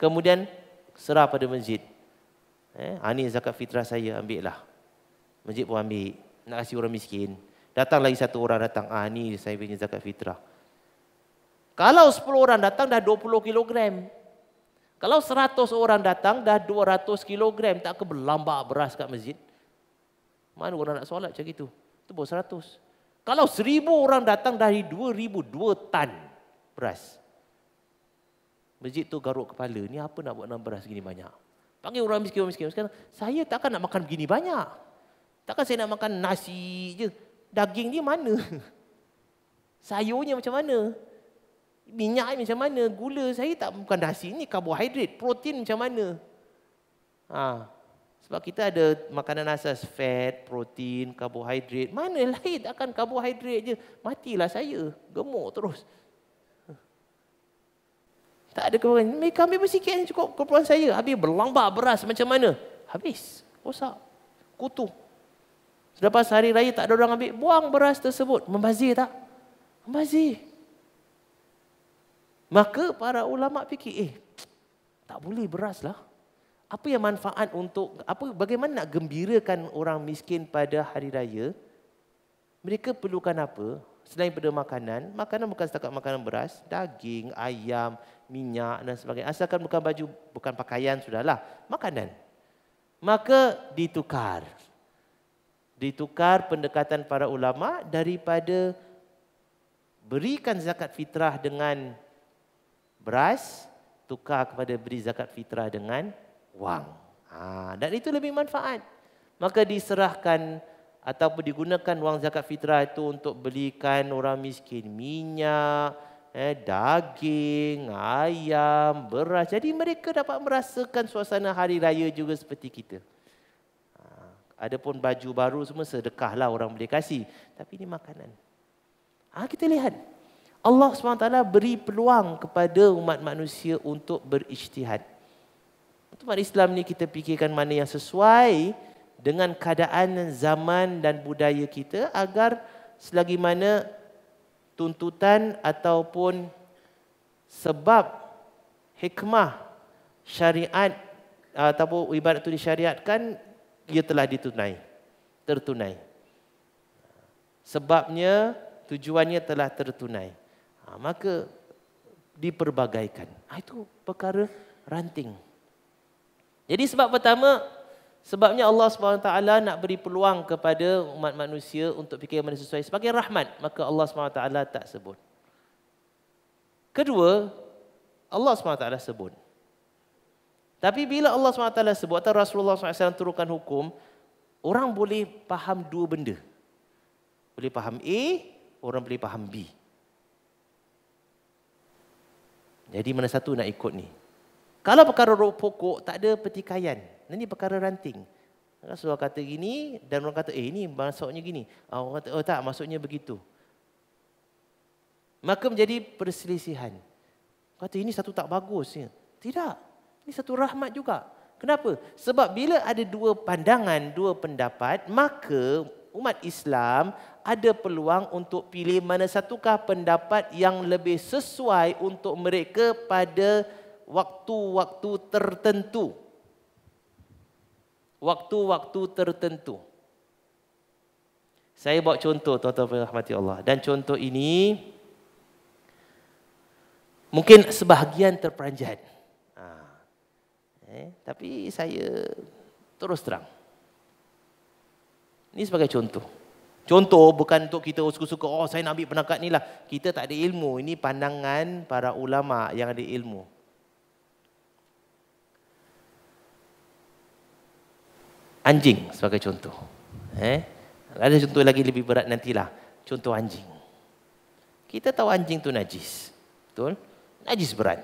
kemudian serah pada masjid eh ini ha, zakat fitrah saya ambillah masjid pun ambil nak kasih orang miskin Datang lagi satu orang datang, ah ni saya punya zakat fitrah. Kalau 10 orang datang dah 20 kilogram. Kalau 100 orang datang dah 200 kilogram. Tak kebelambak beras kat masjid. Mana orang nak solat macam itu? Itu pun 100. Kalau 1000 orang datang dari 2000, dua tan beras. Masjid tu garuk kepala. Ni apa nak buat dalam beras gini banyak? Panggil orang miskin-miskin. Saya takkan nak makan begini banyak. Takkan saya nak makan nasi je daging dia mana? *laughs* Sayurnya macam mana? Minyak ni macam mana? Gula saya tak bukan nasi ni karbohidrat, protein macam mana? Ha. Sebab kita ada makanan asas fat, protein, karbohidrat. Mana lain akan karbohidrat je? Matilah saya, gemuk terus. *laughs* Tak ada keperluan. Mereka ambil bersikit yang cukup keperluan saya. Habis berlambak beras macam mana? Habis. Rosak. kutu. Sudah pas hari raya tak ada orang ambil, buang beras tersebut. Membazir tak? Membazir. Maka para ulama fikir, eh tak boleh beras lah. Apa yang manfaat untuk, apa? bagaimana nak gembirakan orang miskin pada hari raya? Mereka perlukan apa? Selain pada makanan, makanan bukan setakat makanan beras, daging, ayam, minyak dan sebagainya. Asalkan bukan baju, bukan pakaian, sudahlah. Makanan. Maka ditukar ditukar pendekatan para ulama daripada berikan zakat fitrah dengan beras tukar kepada beri zakat fitrah dengan wang. Ha, dan itu lebih manfaat. Maka diserahkan ataupun digunakan wang zakat fitrah itu untuk belikan orang miskin minyak, eh, daging, ayam, beras. Jadi mereka dapat merasakan suasana hari raya juga seperti kita. Adapun baju baru semua sedekahlah orang boleh kasih. Tapi ini makanan. Ha, kita lihat. Allah SWT beri peluang kepada umat manusia untuk berisytihad. Untuk umat Islam ni kita fikirkan mana yang sesuai dengan keadaan zaman dan budaya kita agar selagi mana tuntutan ataupun sebab hikmah syariat ataupun ibadat itu disyariatkan ia telah ditunai, tertunai. Sebabnya tujuannya telah tertunai. Ha, maka diperbagaikan. Ha, itu perkara ranting. Jadi sebab pertama, sebabnya Allah SWT nak beri peluang kepada umat manusia untuk fikir mana sesuai sebagai rahmat. Maka Allah SWT tak sebut. Kedua, Allah SWT sebut. Tapi bila Allah SWT sebut atau Rasulullah SAW turunkan hukum, orang boleh faham dua benda. Boleh faham A, orang boleh faham B. Jadi mana satu nak ikut ni? Kalau perkara pokok, tak ada pertikaian. Ini perkara ranting. Rasulullah kata gini dan orang kata, eh ini maksudnya gini. Ah, orang kata, oh tak maksudnya begitu. Maka menjadi perselisihan. Kata ini satu tak bagus. Tidak. Ini satu rahmat juga. Kenapa? Sebab bila ada dua pandangan, dua pendapat, maka umat Islam ada peluang untuk pilih mana satukah pendapat yang lebih sesuai untuk mereka pada waktu-waktu tertentu. Waktu-waktu tertentu. Saya bawa contoh tuan-tuan dan rahmati Allah. Dan contoh ini mungkin sebahagian terperanjat. Eh, tapi saya terus terang. Ini sebagai contoh. Contoh bukan untuk kita suka-suka, oh saya nak ambil penangkat ni lah. Kita tak ada ilmu. Ini pandangan para ulama yang ada ilmu. Anjing sebagai contoh. Eh? Ada contoh lagi lebih berat nantilah. Contoh anjing. Kita tahu anjing tu najis. Betul? Najis berat.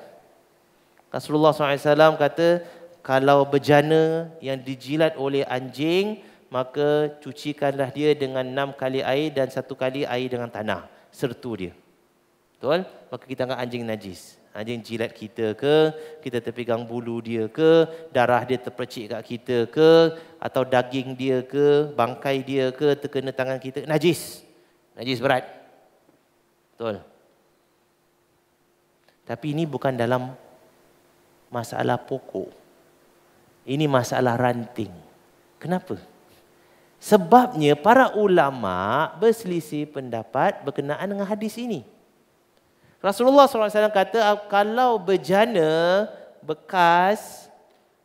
Rasulullah SAW kata, kalau berjana yang dijilat oleh anjing, maka cucikanlah dia dengan enam kali air dan satu kali air dengan tanah. Sertu dia. Betul? Maka kita anggap anjing najis. Anjing jilat kita ke, kita terpegang bulu dia ke, darah dia terpercik kat kita ke, atau daging dia ke, bangkai dia ke, terkena tangan kita. Najis. Najis berat. Betul? Tapi ini bukan dalam masalah pokok. Ini masalah ranting. Kenapa? Sebabnya para ulama berselisih pendapat berkenaan dengan hadis ini. Rasulullah SAW kata kalau berjana bekas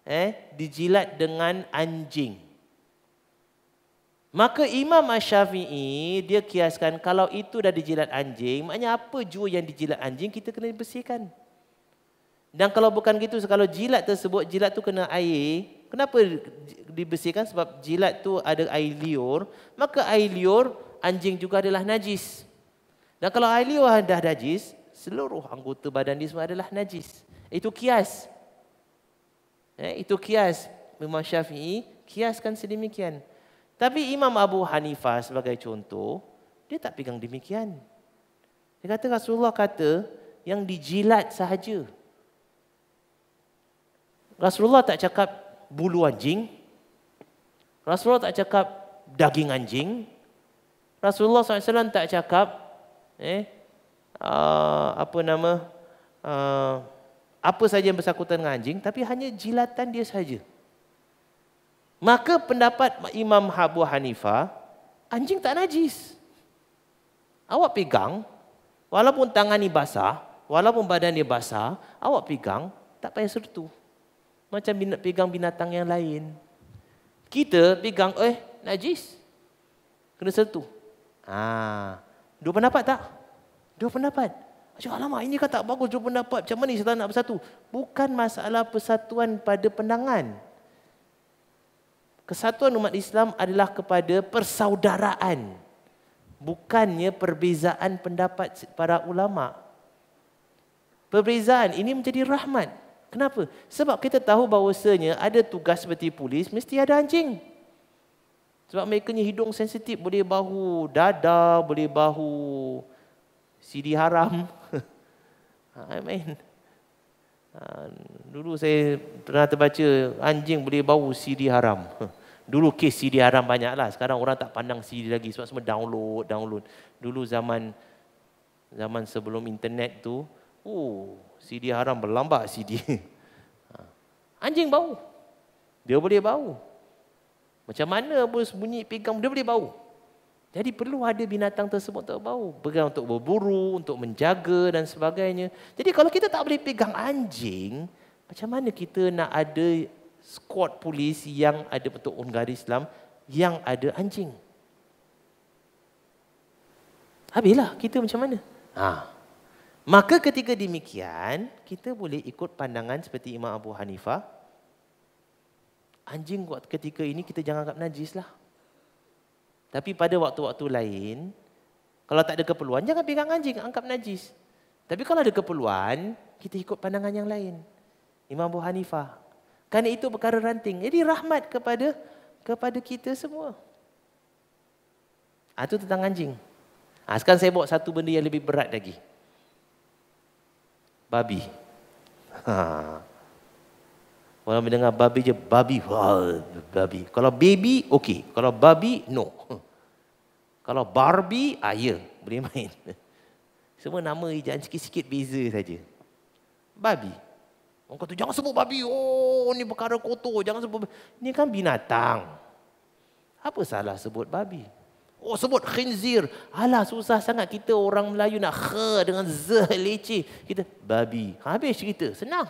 eh, dijilat dengan anjing. Maka Imam Ash-Syafi'i dia kiaskan kalau itu dah dijilat anjing, maknanya apa jua yang dijilat anjing kita kena bersihkan. Dan kalau bukan gitu, kalau jilat tersebut, jilat tu kena air, kenapa dibersihkan? Sebab jilat tu ada air liur, maka air liur anjing juga adalah najis. Dan kalau air liur dah najis, seluruh anggota badan dia semua adalah najis. Itu kias. Eh, itu kias. Imam Syafi'i kiaskan sedemikian. Tapi Imam Abu Hanifah sebagai contoh, dia tak pegang demikian. Dia kata Rasulullah kata yang dijilat sahaja. Rasulullah tak cakap bulu anjing. Rasulullah tak cakap daging anjing. Rasulullah SAW tak cakap eh, uh, apa nama uh, apa saja yang bersangkutan dengan anjing tapi hanya jilatan dia saja. Maka pendapat Imam Habu Hanifah anjing tak najis. Awak pegang walaupun tangan ni basah, walaupun badan ni basah, awak pegang tak payah sertu. Macam bina, pegang binatang yang lain. Kita pegang, eh, najis. Kena sentuh. Ah, dua pendapat tak? Dua pendapat. Macam alamak, ini kan tak bagus dua pendapat. Macam mana syaitan nak bersatu? Bukan masalah persatuan pada pandangan. Kesatuan umat Islam adalah kepada persaudaraan. Bukannya perbezaan pendapat para ulama. Perbezaan ini menjadi rahmat. Kenapa? Sebab kita tahu bahawasanya ada tugas seperti polis, mesti ada anjing. Sebab mereka ni hidung sensitif, boleh bahu dada, boleh bahu sidi haram. *laughs* Ha, I mean. Ha, dulu saya pernah terbaca, anjing boleh bau sidi haram. *laughs* Dulu kes sidi haram banyaklah. Sekarang orang tak pandang sidi lagi sebab semua download, download. Dulu zaman zaman sebelum internet tu, oh, CD haram berlambak CD. *laughs* Ha. Anjing bau. Dia boleh bau. Macam mana pun bunyi pegang, dia boleh bau. Jadi perlu ada binatang tersebut untuk bau. Pegang untuk berburu, untuk menjaga dan sebagainya. Jadi kalau kita tak boleh pegang anjing, macam mana kita nak ada skuad polis yang ada bentuk ungari Islam yang ada anjing? Habislah, kita macam mana? Haa. Maka ketika demikian, kita boleh ikut pandangan seperti Imam Abu Hanifah. Anjing ketika ini kita jangan anggap najis lah. Tapi pada waktu-waktu lain, kalau tak ada keperluan, jangan pegang anjing, anggap najis. Tapi kalau ada keperluan, kita ikut pandangan yang lain. Imam Abu Hanifah. Karena itu perkara ranting. Jadi rahmat kepada kepada kita semua. Ha, ah, itu tentang anjing. Ha, sekarang saya bawa satu benda yang lebih berat lagi babi. Ha. Orang mendengar babi je, babi. babi. Kalau baby, okey. Kalau babi, no. Kalau Barbie, ah, ya. Boleh main. *laughs* Semua nama jangan sikit-sikit beza saja. Babi. Orang kata, jangan sebut babi. Oh, ni perkara kotor. Jangan sebut Ini kan binatang. Apa salah sebut babi? Oh sebut khinzir. Alah susah sangat kita orang Melayu nak kha dengan z leceh. Kita babi. Habis cerita. Senang.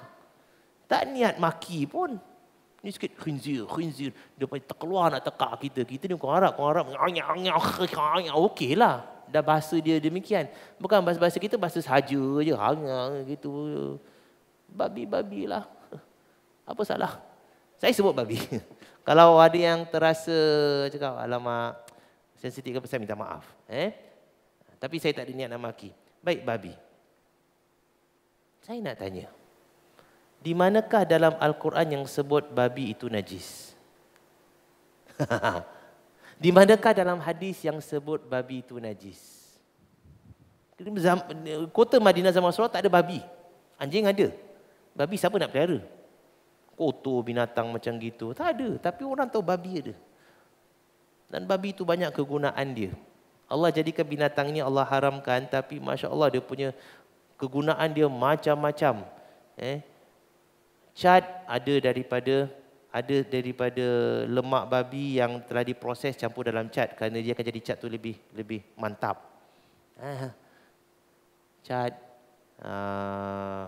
Tak niat maki pun. Ini sikit khinzir, khinzir. Dia pun terkeluar nak tekak kita. Kita ni kau harap, kau harap. Okey lah. Dah bahasa dia demikian. Bukan bahasa-bahasa kita, bahasa sahaja je. Hangang gitu. Babi-babi lah. *laughs* Apa salah? Saya sebut babi. *laughs* Kalau ada yang terasa cakap, alamak, sensitif ke pesan minta maaf. Eh? Tapi saya tak ada niat nak maki. Baik babi. Saya nak tanya. Di manakah dalam Al-Quran yang sebut babi itu najis? *laughs* di manakah dalam hadis yang sebut babi itu najis? Kota Madinah zaman Rasulullah tak ada babi. Anjing ada. Babi siapa nak pelihara? Kotor binatang macam gitu. Tak ada. Tapi orang tahu babi ada. Dan babi itu banyak kegunaan dia. Allah jadikan binatang ini Allah haramkan tapi Masya Allah dia punya kegunaan dia macam-macam. Eh? Cat ada daripada ada daripada lemak babi yang telah diproses campur dalam cat kerana dia akan jadi cat tu lebih lebih mantap. Eh, ah. Cat uh,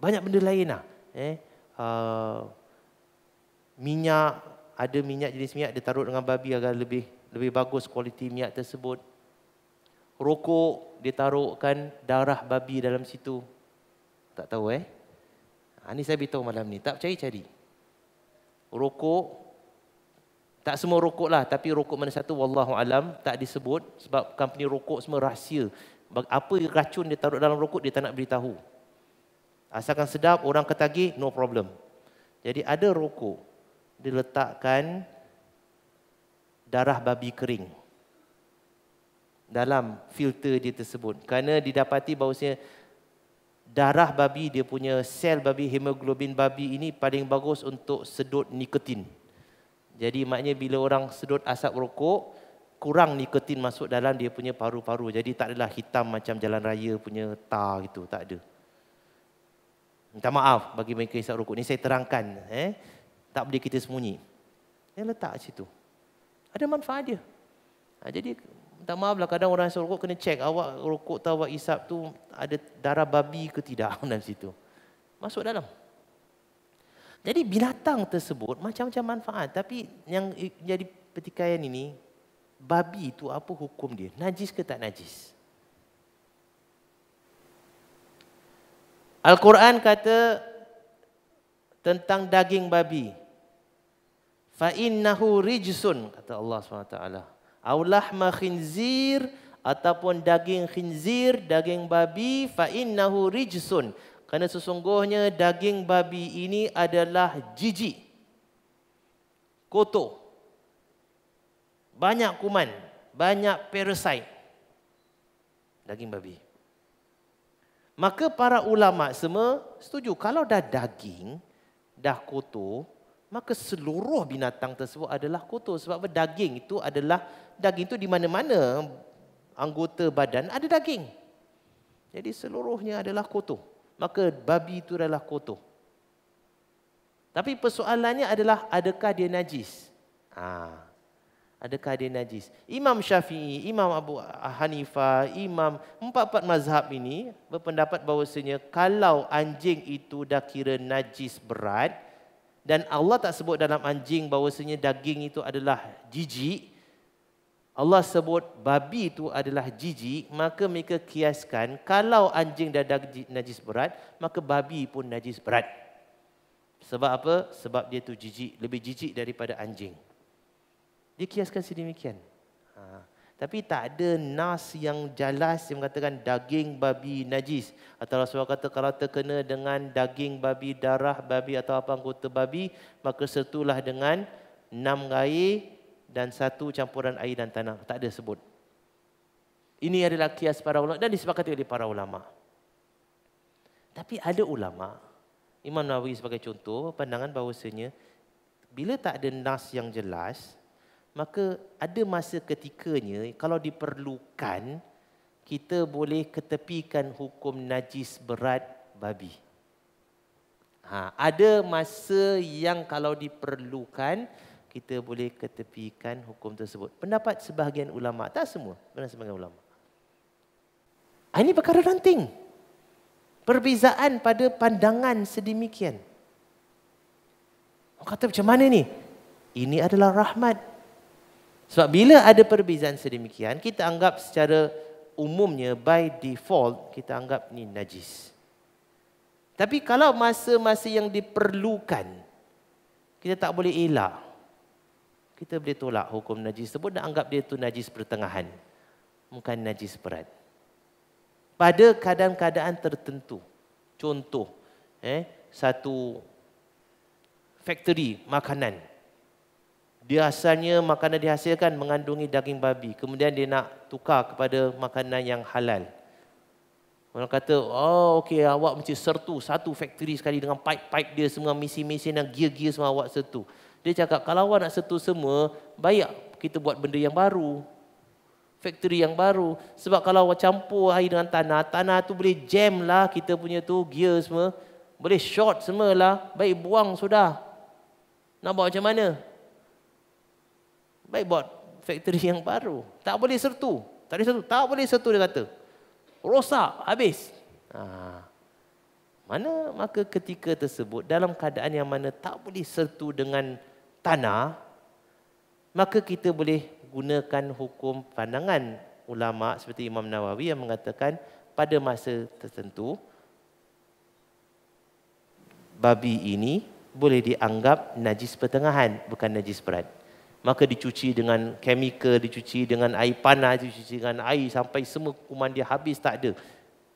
banyak benda lain lah. Eh? Uh, minyak ada minyak jenis minyak dia taruh dengan babi agar lebih lebih bagus kualiti minyak tersebut. Rokok dia taruhkan darah babi dalam situ. Tak tahu eh. Ini ha, saya beritahu malam ni. Tak cari-cari. Rokok. Tak semua rokok lah. Tapi rokok mana satu wallahu alam tak disebut. Sebab company rokok semua rahsia. Apa racun dia taruh dalam rokok dia tak nak beritahu. Asalkan sedap orang ketagih no problem. Jadi ada rokok diletakkan darah babi kering dalam filter dia tersebut kerana didapati bahawasanya darah babi dia punya sel babi hemoglobin babi ini paling bagus untuk sedut nikotin. Jadi maknanya bila orang sedut asap rokok kurang nikotin masuk dalam dia punya paru-paru. Jadi tak adalah hitam macam jalan raya punya tar gitu, tak ada. Minta maaf bagi mereka yang hisap rokok. Ini saya terangkan. Eh tak boleh kita sembunyi. Dia letak situ. Ada manfaat dia. Ha, jadi minta maaf lah kadang orang yang rokok kena cek awak rokok atau awak isap tu ada darah babi ke tidak *laughs* dalam situ. Masuk dalam. Jadi binatang tersebut macam-macam manfaat tapi yang jadi petikaian ini babi itu apa hukum dia? Najis ke tak najis? Al-Quran kata tentang daging babi fa innahu rijsun kata Allah SWT aulah ma khinzir ataupun daging khinzir daging babi fa innahu rijsun kerana sesungguhnya daging babi ini adalah jijik kotor banyak kuman banyak parasite daging babi maka para ulama semua setuju kalau dah daging dah kotor maka seluruh binatang tersebut adalah kotor sebab apa daging itu adalah daging itu di mana-mana anggota badan ada daging jadi seluruhnya adalah kotor maka babi itu adalah kotor tapi persoalannya adalah adakah dia najis ha adakah dia najis Imam Syafi'i Imam Abu Hanifa, Imam empat-empat mazhab ini berpendapat bahawasanya kalau anjing itu dah kira najis berat dan Allah tak sebut dalam anjing bahawasanya daging itu adalah jijik Allah sebut babi itu adalah jijik maka mereka kiaskan kalau anjing dah najis berat maka babi pun najis berat sebab apa sebab dia tu jijik lebih jijik daripada anjing dia kiaskan sedemikian ha tapi tak ada nas yang jelas yang mengatakan daging babi najis. Atau Rasulullah kata kalau terkena dengan daging babi, darah babi atau apa anggota babi, maka setulah dengan enam air dan satu campuran air dan tanah. Tak ada sebut. Ini adalah kias para ulama dan disepakati oleh para ulama. Tapi ada ulama, Imam Nawawi sebagai contoh, pandangan bahawasanya bila tak ada nas yang jelas, maka ada masa ketikanya kalau diperlukan kita boleh ketepikan hukum najis berat babi. Ha, ada masa yang kalau diperlukan kita boleh ketepikan hukum tersebut. Pendapat sebahagian ulama, tak semua, mana sebahagian ulama. Ha, ini perkara ranting. Perbezaan pada pandangan sedemikian. Orang kata macam mana ni? Ini adalah rahmat sebab bila ada perbezaan sedemikian, kita anggap secara umumnya by default kita anggap ni najis. Tapi kalau masa-masa yang diperlukan kita tak boleh elak. Kita boleh tolak hukum najis tersebut dan anggap dia tu najis pertengahan. Bukan najis berat. Pada keadaan-keadaan tertentu. Contoh, eh, satu factory makanan biasanya makanan dihasilkan mengandungi daging babi. Kemudian dia nak tukar kepada makanan yang halal. Orang kata, oh okey awak mesti sertu satu factory sekali dengan pipe-pipe dia semua, mesin-mesin dan gear-gear semua awak sertu. Dia cakap, kalau awak nak sertu semua, baik kita buat benda yang baru. Factory yang baru. Sebab kalau awak campur air dengan tanah, tanah tu boleh jam lah kita punya tu gear semua. Boleh short semua lah. Baik buang sudah. Nak buat macam mana? Baik buat factory yang baru. Tak boleh sertu. Tak boleh sertu. Tak boleh sertu dia kata. Rosak. Habis. Ha. Mana maka ketika tersebut dalam keadaan yang mana tak boleh sertu dengan tanah. Maka kita boleh gunakan hukum pandangan ulama seperti Imam Nawawi yang mengatakan pada masa tertentu babi ini boleh dianggap najis pertengahan bukan najis berat maka dicuci dengan kimia, dicuci dengan air panas, dicuci dengan air sampai semua kuman dia habis tak ada.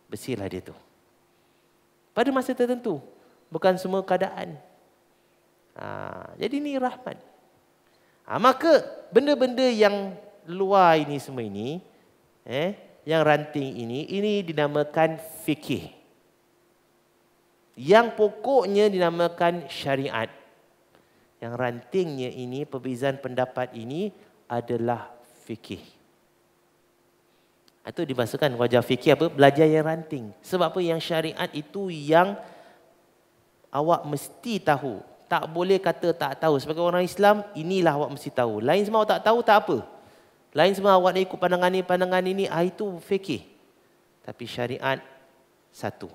Bersihlah dia tu. Pada masa tertentu, bukan semua keadaan. Ha, jadi ni rahmat. Ha, maka benda-benda yang luar ini semua ini, eh, yang ranting ini, ini dinamakan fikih. Yang pokoknya dinamakan syariat yang rantingnya ini, perbezaan pendapat ini adalah fikih. Itu dimasukkan wajah fikih apa? Belajar yang ranting. Sebab apa yang syariat itu yang awak mesti tahu. Tak boleh kata tak tahu. Sebagai orang Islam, inilah awak mesti tahu. Lain semua awak tak tahu, tak apa. Lain semua awak nak ikut pandangan ini, pandangan ini, ah, itu fikih. Tapi syariat satu.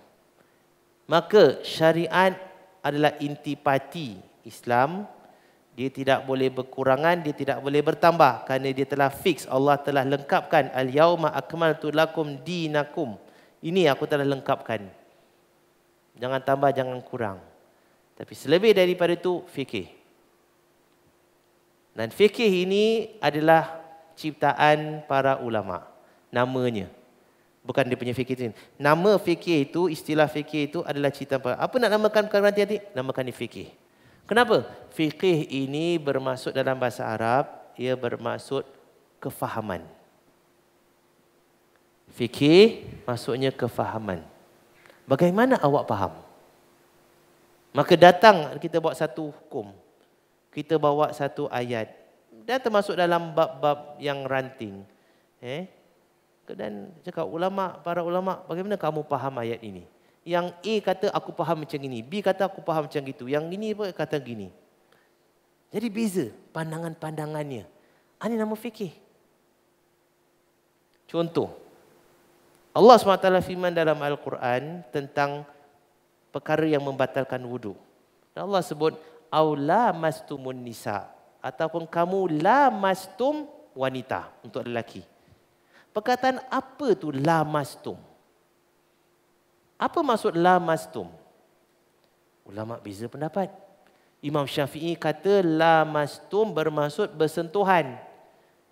Maka syariat adalah intipati Islam dia tidak boleh berkurangan, dia tidak boleh bertambah kerana dia telah fix. Allah telah lengkapkan al-yauma akmaltu lakum dinakum. Ini aku telah lengkapkan. Jangan tambah, jangan kurang. Tapi selebih daripada itu fikih. Dan fikih ini adalah ciptaan para ulama. Namanya bukan dia punya fikih ini. Nama fikih itu, istilah fikih itu adalah ciptaan para. Apa nak namakan perkara nanti nanti? Namakan ni fikih. Kenapa? Fiqih ini bermaksud dalam bahasa Arab, ia bermaksud kefahaman. Fiqih maksudnya kefahaman. Bagaimana awak faham? Maka datang kita bawa satu hukum. Kita bawa satu ayat. Dan termasuk dalam bab-bab yang ranting. Eh? Dan cakap ulama, para ulama, bagaimana kamu faham ayat ini? Yang A kata aku faham macam ini. B kata aku faham macam itu. Yang ini pun kata gini. Jadi beza pandangan-pandangannya. Ini nama fikir. Contoh. Allah SWT firman dalam Al-Quran tentang perkara yang membatalkan wudhu. Allah sebut, Aula mastumun nisa. Ataupun kamu la mastum wanita untuk lelaki. Perkataan apa tu la mastum? Apa maksud la mastum? Ulama beza pendapat. Imam Syafi'i kata la mastum bermaksud bersentuhan.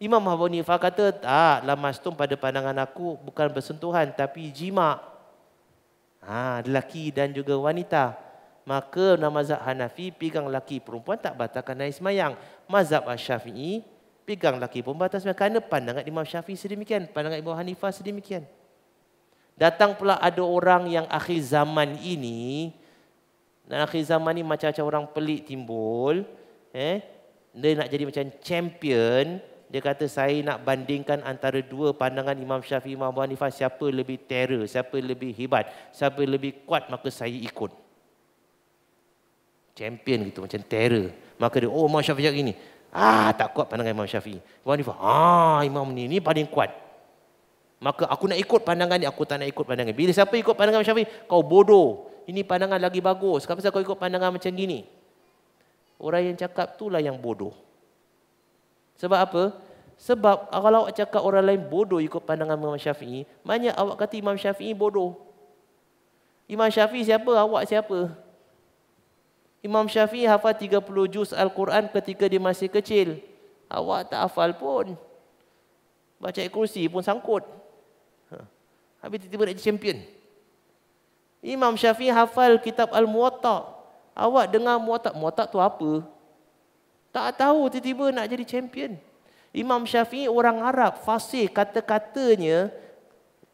Imam Abu Hanifah kata tak la mastum pada pandangan aku bukan bersentuhan tapi jima. Ha, lelaki dan juga wanita. Maka nama mazhab Hanafi pegang lelaki perempuan tak batalkan naik semayang. Mazhab Syafi'i pegang lelaki perempuan tak semayang. Kerana pandangan Imam Syafi'i sedemikian, pandangan Imam Hanifah sedemikian. Datang pula ada orang yang akhir zaman ini dan akhir zaman ini macam-macam orang pelik timbul, eh. Dia nak jadi macam champion, dia kata saya nak bandingkan antara dua pandangan Imam Syafi'i Imam Abu Hanifah siapa lebih terror, siapa lebih hebat, siapa lebih kuat maka saya ikut. Champion gitu macam terror. Maka dia oh Imam Syafi'i ini Ah tak kuat pandangan Imam Syafi'i. Abu Hanifah, ah Imam ini ini paling kuat. Maka aku nak ikut pandangan ni, aku tak nak ikut pandangan. Bila siapa ikut pandangan macam ni, kau bodoh. Ini pandangan lagi bagus. Kenapa kau ikut pandangan macam gini? Orang yang cakap itulah yang bodoh. Sebab apa? Sebab kalau awak cakap orang lain bodoh ikut pandangan Imam Syafi'i, maknanya awak kata Imam Syafi'i bodoh. Imam Syafi'i siapa? Awak siapa? Imam Syafi'i hafal 30 juz Al-Quran ketika dia masih kecil. Awak tak hafal pun. Baca kursi pun sangkut. Habis tiba-tiba nak jadi champion. Imam Syafi'i hafal kitab Al-Muwatta. Awak dengar Muwatta, Muwatta tu apa? Tak tahu tiba-tiba nak jadi champion. Imam Syafi'i orang Arab, fasih kata-katanya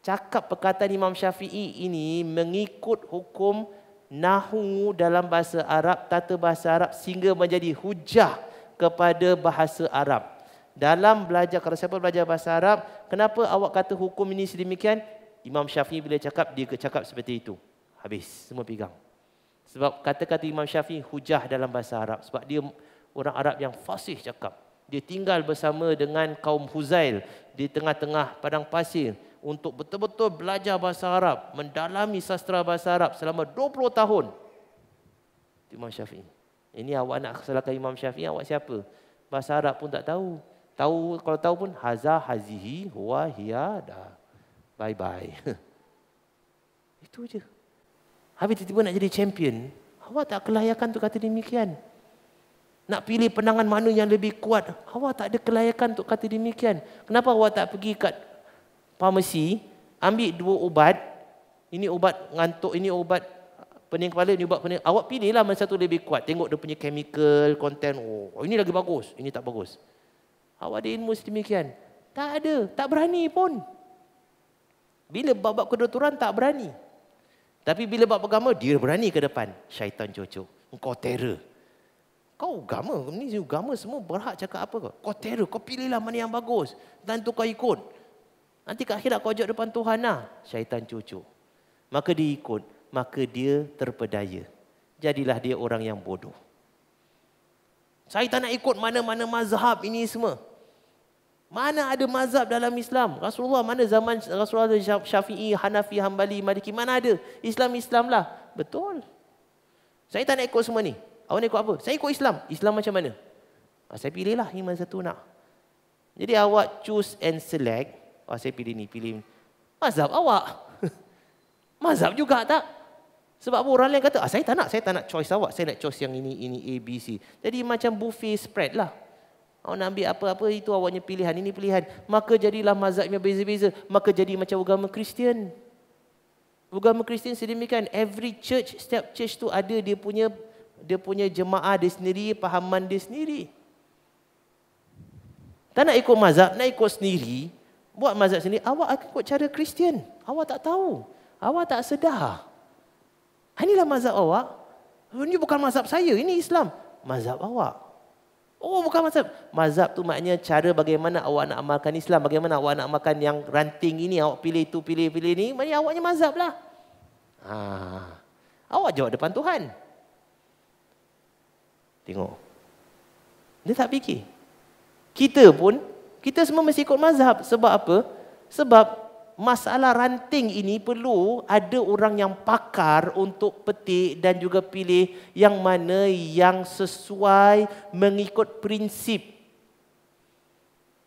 cakap perkataan Imam Syafi'i ini mengikut hukum nahwu dalam bahasa Arab, tata bahasa Arab sehingga menjadi hujah kepada bahasa Arab. Dalam belajar, kalau siapa belajar bahasa Arab, kenapa awak kata hukum ini sedemikian? Imam Syafi'i bila cakap, dia cakap seperti itu. Habis, semua pegang. Sebab kata-kata Imam Syafi'i hujah dalam bahasa Arab. Sebab dia orang Arab yang fasih cakap. Dia tinggal bersama dengan kaum Huzail di tengah-tengah padang pasir untuk betul-betul belajar bahasa Arab, mendalami sastra bahasa Arab selama 20 tahun. Itu Imam Syafi'i. Ini awak nak kesalahkan Imam Syafi'i, awak siapa? Bahasa Arab pun tak tahu. Tahu kalau tahu pun hazah hazihi wa hiya dah bye bye. *laughs* Itu je. Habis tiba-tiba nak jadi champion. Awak tak kelayakan tu kata demikian. Nak pilih penangan mana yang lebih kuat. Awak tak ada kelayakan untuk kata demikian. Kenapa awak tak pergi kat farmasi, ambil dua ubat. Ini ubat ngantuk, ini ubat pening kepala, ini ubat pening. Awak pilihlah mana satu lebih kuat. Tengok dia punya chemical, content. Oh, ini lagi bagus, ini tak bagus. Awak ada ilmu sedemikian. Tak ada, tak berani pun. Bila bab-bab kedoturan tak berani. Tapi bila bab agama dia berani ke depan. Syaitan cocok. Kau terror. Kau agama. ni agama semua berhak cakap apa kau. Kau terror. Kau pilihlah mana yang bagus. Dan tu kau ikut. Nanti ke akhirat kau ajak depan Tuhan lah. Syaitan cocok. Maka dia ikut. Maka dia terpedaya. Jadilah dia orang yang bodoh. Saya tak nak ikut mana-mana mazhab ini semua. Mana ada mazhab dalam Islam? Rasulullah mana zaman Rasulullah Syafi'i, Hanafi, Hambali, Maliki? Mana ada? Islam Islam lah. Betul. Saya tak nak ikut semua ni. Awak nak ikut apa? Saya ikut Islam. Islam macam mana? Ha, saya pilih lah yang satu nak. Jadi awak choose and select. Oh, saya pilih ni, pilih ni. Mazhab awak. *laughs* mazhab juga tak? Sebab apa orang lain kata, ah, saya tak nak, saya tak nak choice awak. Saya nak choice yang ini, ini, A, B, C. Jadi macam buffet spread lah. Awak nak ambil apa-apa itu awaknya pilihan. Ini pilihan. Maka jadilah mazhabnya beza-beza. Maka jadi macam agama Kristian. Agama Kristian sedemikian. Every church, setiap church tu ada dia punya dia punya jemaah dia sendiri, pahaman dia sendiri. Tak nak ikut mazhab, nak ikut sendiri. Buat mazhab sendiri, awak akan ikut cara Kristian. Awak tak tahu. Awak tak sedar. Inilah mazhab awak. Ini bukan mazhab saya, ini Islam. Mazhab awak. Oh bukan mazhab. Mazhab tu maknanya cara bagaimana awak nak amalkan Islam. Bagaimana awak nak amalkan yang ranting ini. Awak pilih itu, pilih pilih ini. Maknanya awaknya mazhab lah. Ha. Awak jawab depan Tuhan. Tengok. Dia tak fikir. Kita pun, kita semua mesti ikut mazhab. Sebab apa? Sebab masalah ranting ini perlu ada orang yang pakar untuk petik dan juga pilih yang mana yang sesuai mengikut prinsip.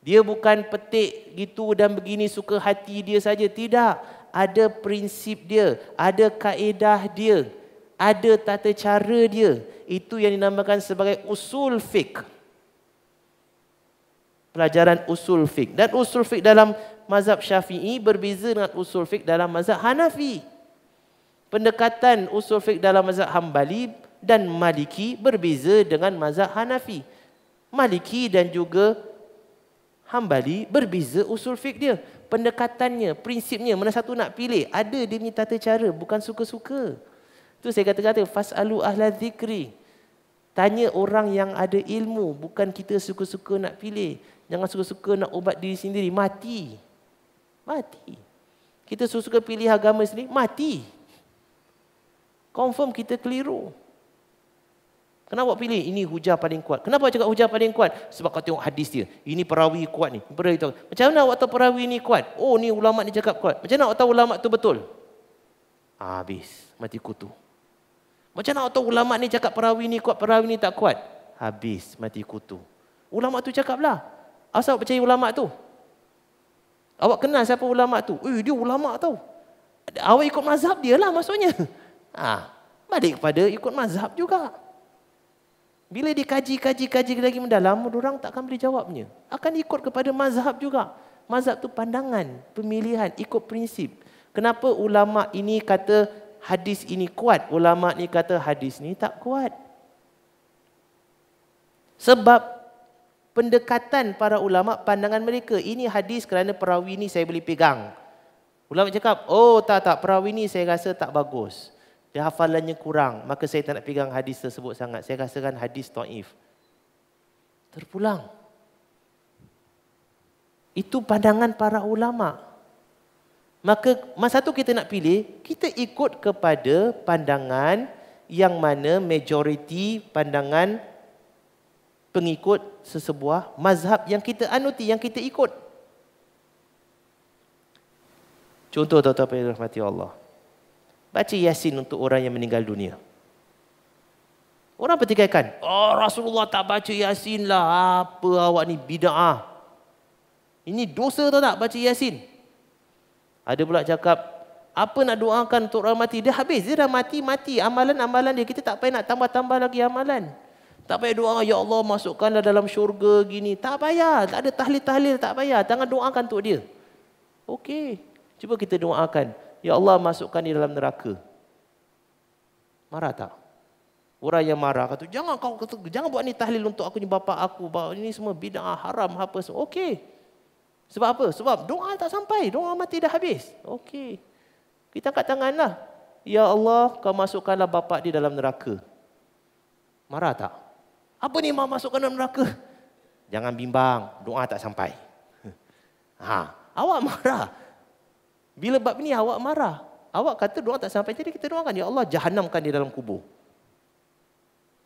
Dia bukan petik gitu dan begini suka hati dia saja. Tidak. Ada prinsip dia. Ada kaedah dia. Ada tata cara dia. Itu yang dinamakan sebagai usul fiqh pelajaran usul fiqh. Dan usul fiqh dalam mazhab syafi'i berbeza dengan usul fiqh dalam mazhab Hanafi. Pendekatan usul fiqh dalam mazhab Hanbali dan Maliki berbeza dengan mazhab Hanafi. Maliki dan juga Hanbali berbeza usul fiqh dia. Pendekatannya, prinsipnya, mana satu nak pilih. Ada dia punya tata cara, bukan suka-suka. Itu saya kata-kata, fas'alu ahla zikri. Tanya orang yang ada ilmu, bukan kita suka-suka nak pilih. Jangan suka-suka nak ubat diri sendiri. Mati. Mati. Kita suka-suka pilih agama sendiri. Mati. Confirm kita keliru. Kenapa awak pilih? Ini hujah paling kuat. Kenapa awak cakap hujah paling kuat? Sebab kau tengok hadis dia. Ini perawi kuat ni. Beritahu. Macam mana awak tahu perawi ni kuat? Oh ni ulama' ni cakap kuat. Macam mana awak tahu ulama' tu betul? Habis. Mati kutu. Macam mana awak tahu ulama' ni cakap perawi ni kuat, perawi ni tak kuat? Habis. Mati kutu. Ulama' tu cakaplah. Asal awak percaya ulama tu? Awak kenal siapa ulama tu? Eh, dia ulama tu. Awak ikut mazhab dia lah maksudnya. Ha, *laughs* balik kepada ikut mazhab juga. Bila dikaji kaji, kaji, lagi mendalam, orang tak akan beri jawabnya. Akan ikut kepada mazhab juga. Mazhab tu pandangan, pemilihan, ikut prinsip. Kenapa ulama ini kata hadis ini kuat, ulama ni kata hadis ni tak kuat. Sebab pendekatan para ulama pandangan mereka ini hadis kerana perawi ini saya boleh pegang ulama cakap oh tak tak perawi ini saya rasa tak bagus dia hafalannya kurang maka saya tak nak pegang hadis tersebut sangat saya rasakan hadis taif terpulang itu pandangan para ulama maka masa tu kita nak pilih kita ikut kepada pandangan yang mana majoriti pandangan pengikut sesebuah mazhab yang kita anuti, yang kita ikut. Contoh tuan-tuan yang rahmati Allah. Baca Yasin untuk orang yang meninggal dunia. Orang pertikaikan, oh Rasulullah tak baca Yasin lah, apa awak ni bida'ah. Ini dosa tau tak baca Yasin? Ada pula cakap, apa nak doakan untuk orang mati? Dia habis, dia dah mati-mati. Amalan-amalan dia, kita tak payah nak tambah-tambah lagi amalan. Tak payah doa, Ya Allah masukkanlah dalam syurga gini. Tak payah, tak ada tahlil-tahlil, tak payah. Jangan doakan untuk dia. Okey, cuba kita doakan. Ya Allah masukkan dia dalam neraka. Marah tak? Orang yang marah kata, jangan kau kata, jangan buat ni tahlil untuk aku ni bapak aku. Bahawa ini semua bid'ah haram apa semua. Okey. Sebab apa? Sebab doa tak sampai. Doa mati dah habis. Okey. Kita angkat tanganlah. Ya Allah, kau masukkanlah bapa dia dalam neraka. Marah tak? Apa ni mau masuk dalam neraka? Jangan bimbang, doa tak sampai. *laughs* Ha, awak marah. Bila bab ni awak marah. Awak kata doa tak sampai, jadi kita doakan. Ya Allah, jahanamkan dia dalam kubur.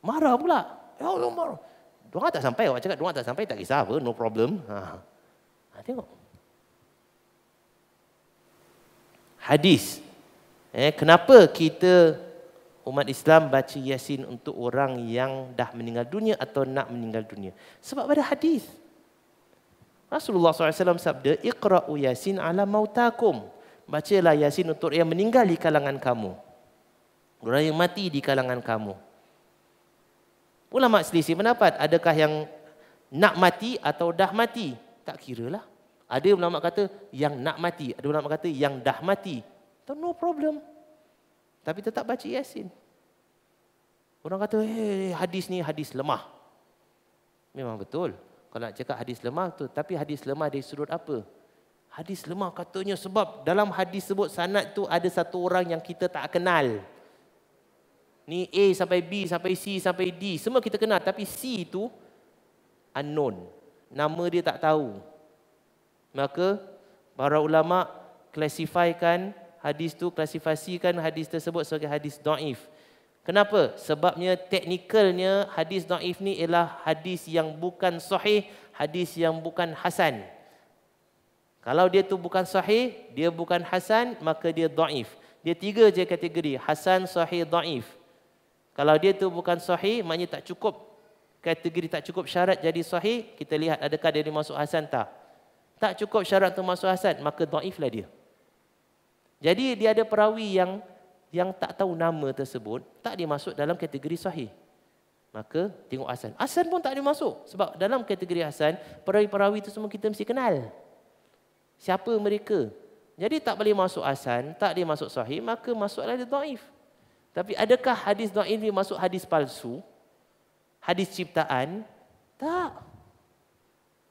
Marah pula. Ya Allah, marah. Doa tak sampai, awak cakap doa tak sampai, tak kisah apa, no problem. Ha. ha tengok. Hadis. Eh, kenapa kita umat Islam baca Yasin untuk orang yang dah meninggal dunia atau nak meninggal dunia. Sebab ada hadis Rasulullah SAW sabda, Iqra'u Yasin ala mautakum. Bacalah Yasin untuk yang meninggal di kalangan kamu. Orang yang mati di kalangan kamu. Ulama selisih pendapat, adakah yang nak mati atau dah mati? Tak kira lah. Ada ulama kata yang nak mati, ada ulama kata yang dah mati. Tak no problem. Tapi tetap baca Yasin. Orang kata, hey, eh, eh, eh, hadis ni hadis lemah. Memang betul. Kalau nak cakap hadis lemah tu. Tapi hadis lemah dari sudut apa? Hadis lemah katanya sebab dalam hadis sebut sanat tu ada satu orang yang kita tak kenal. Ni A sampai B sampai C sampai D. Semua kita kenal. Tapi C tu unknown. Nama dia tak tahu. Maka para ulama' klasifikasikan hadis tu klasifikasikan hadis tersebut sebagai hadis daif. Kenapa? Sebabnya teknikalnya hadis daif ni ialah hadis yang bukan sahih, hadis yang bukan hasan. Kalau dia tu bukan sahih, dia bukan hasan, maka dia daif. Dia tiga je kategori, hasan, sahih, daif. Kalau dia tu bukan sahih, maknanya tak cukup kategori tak cukup syarat jadi sahih, kita lihat adakah dia masuk hasan tak. Tak cukup syarat untuk masuk hasan, maka daiflah dia. Jadi dia ada perawi yang yang tak tahu nama tersebut tak dimasuk dalam kategori sahih. Maka tengok Hasan. Hasan pun tak dimasuk sebab dalam kategori Hasan perawi-perawi itu semua kita mesti kenal. Siapa mereka? Jadi tak boleh masuk Hasan, tak boleh masuk sahih, maka masuklah dia daif. Tapi adakah hadis daif ini masuk hadis palsu? Hadis ciptaan? Tak.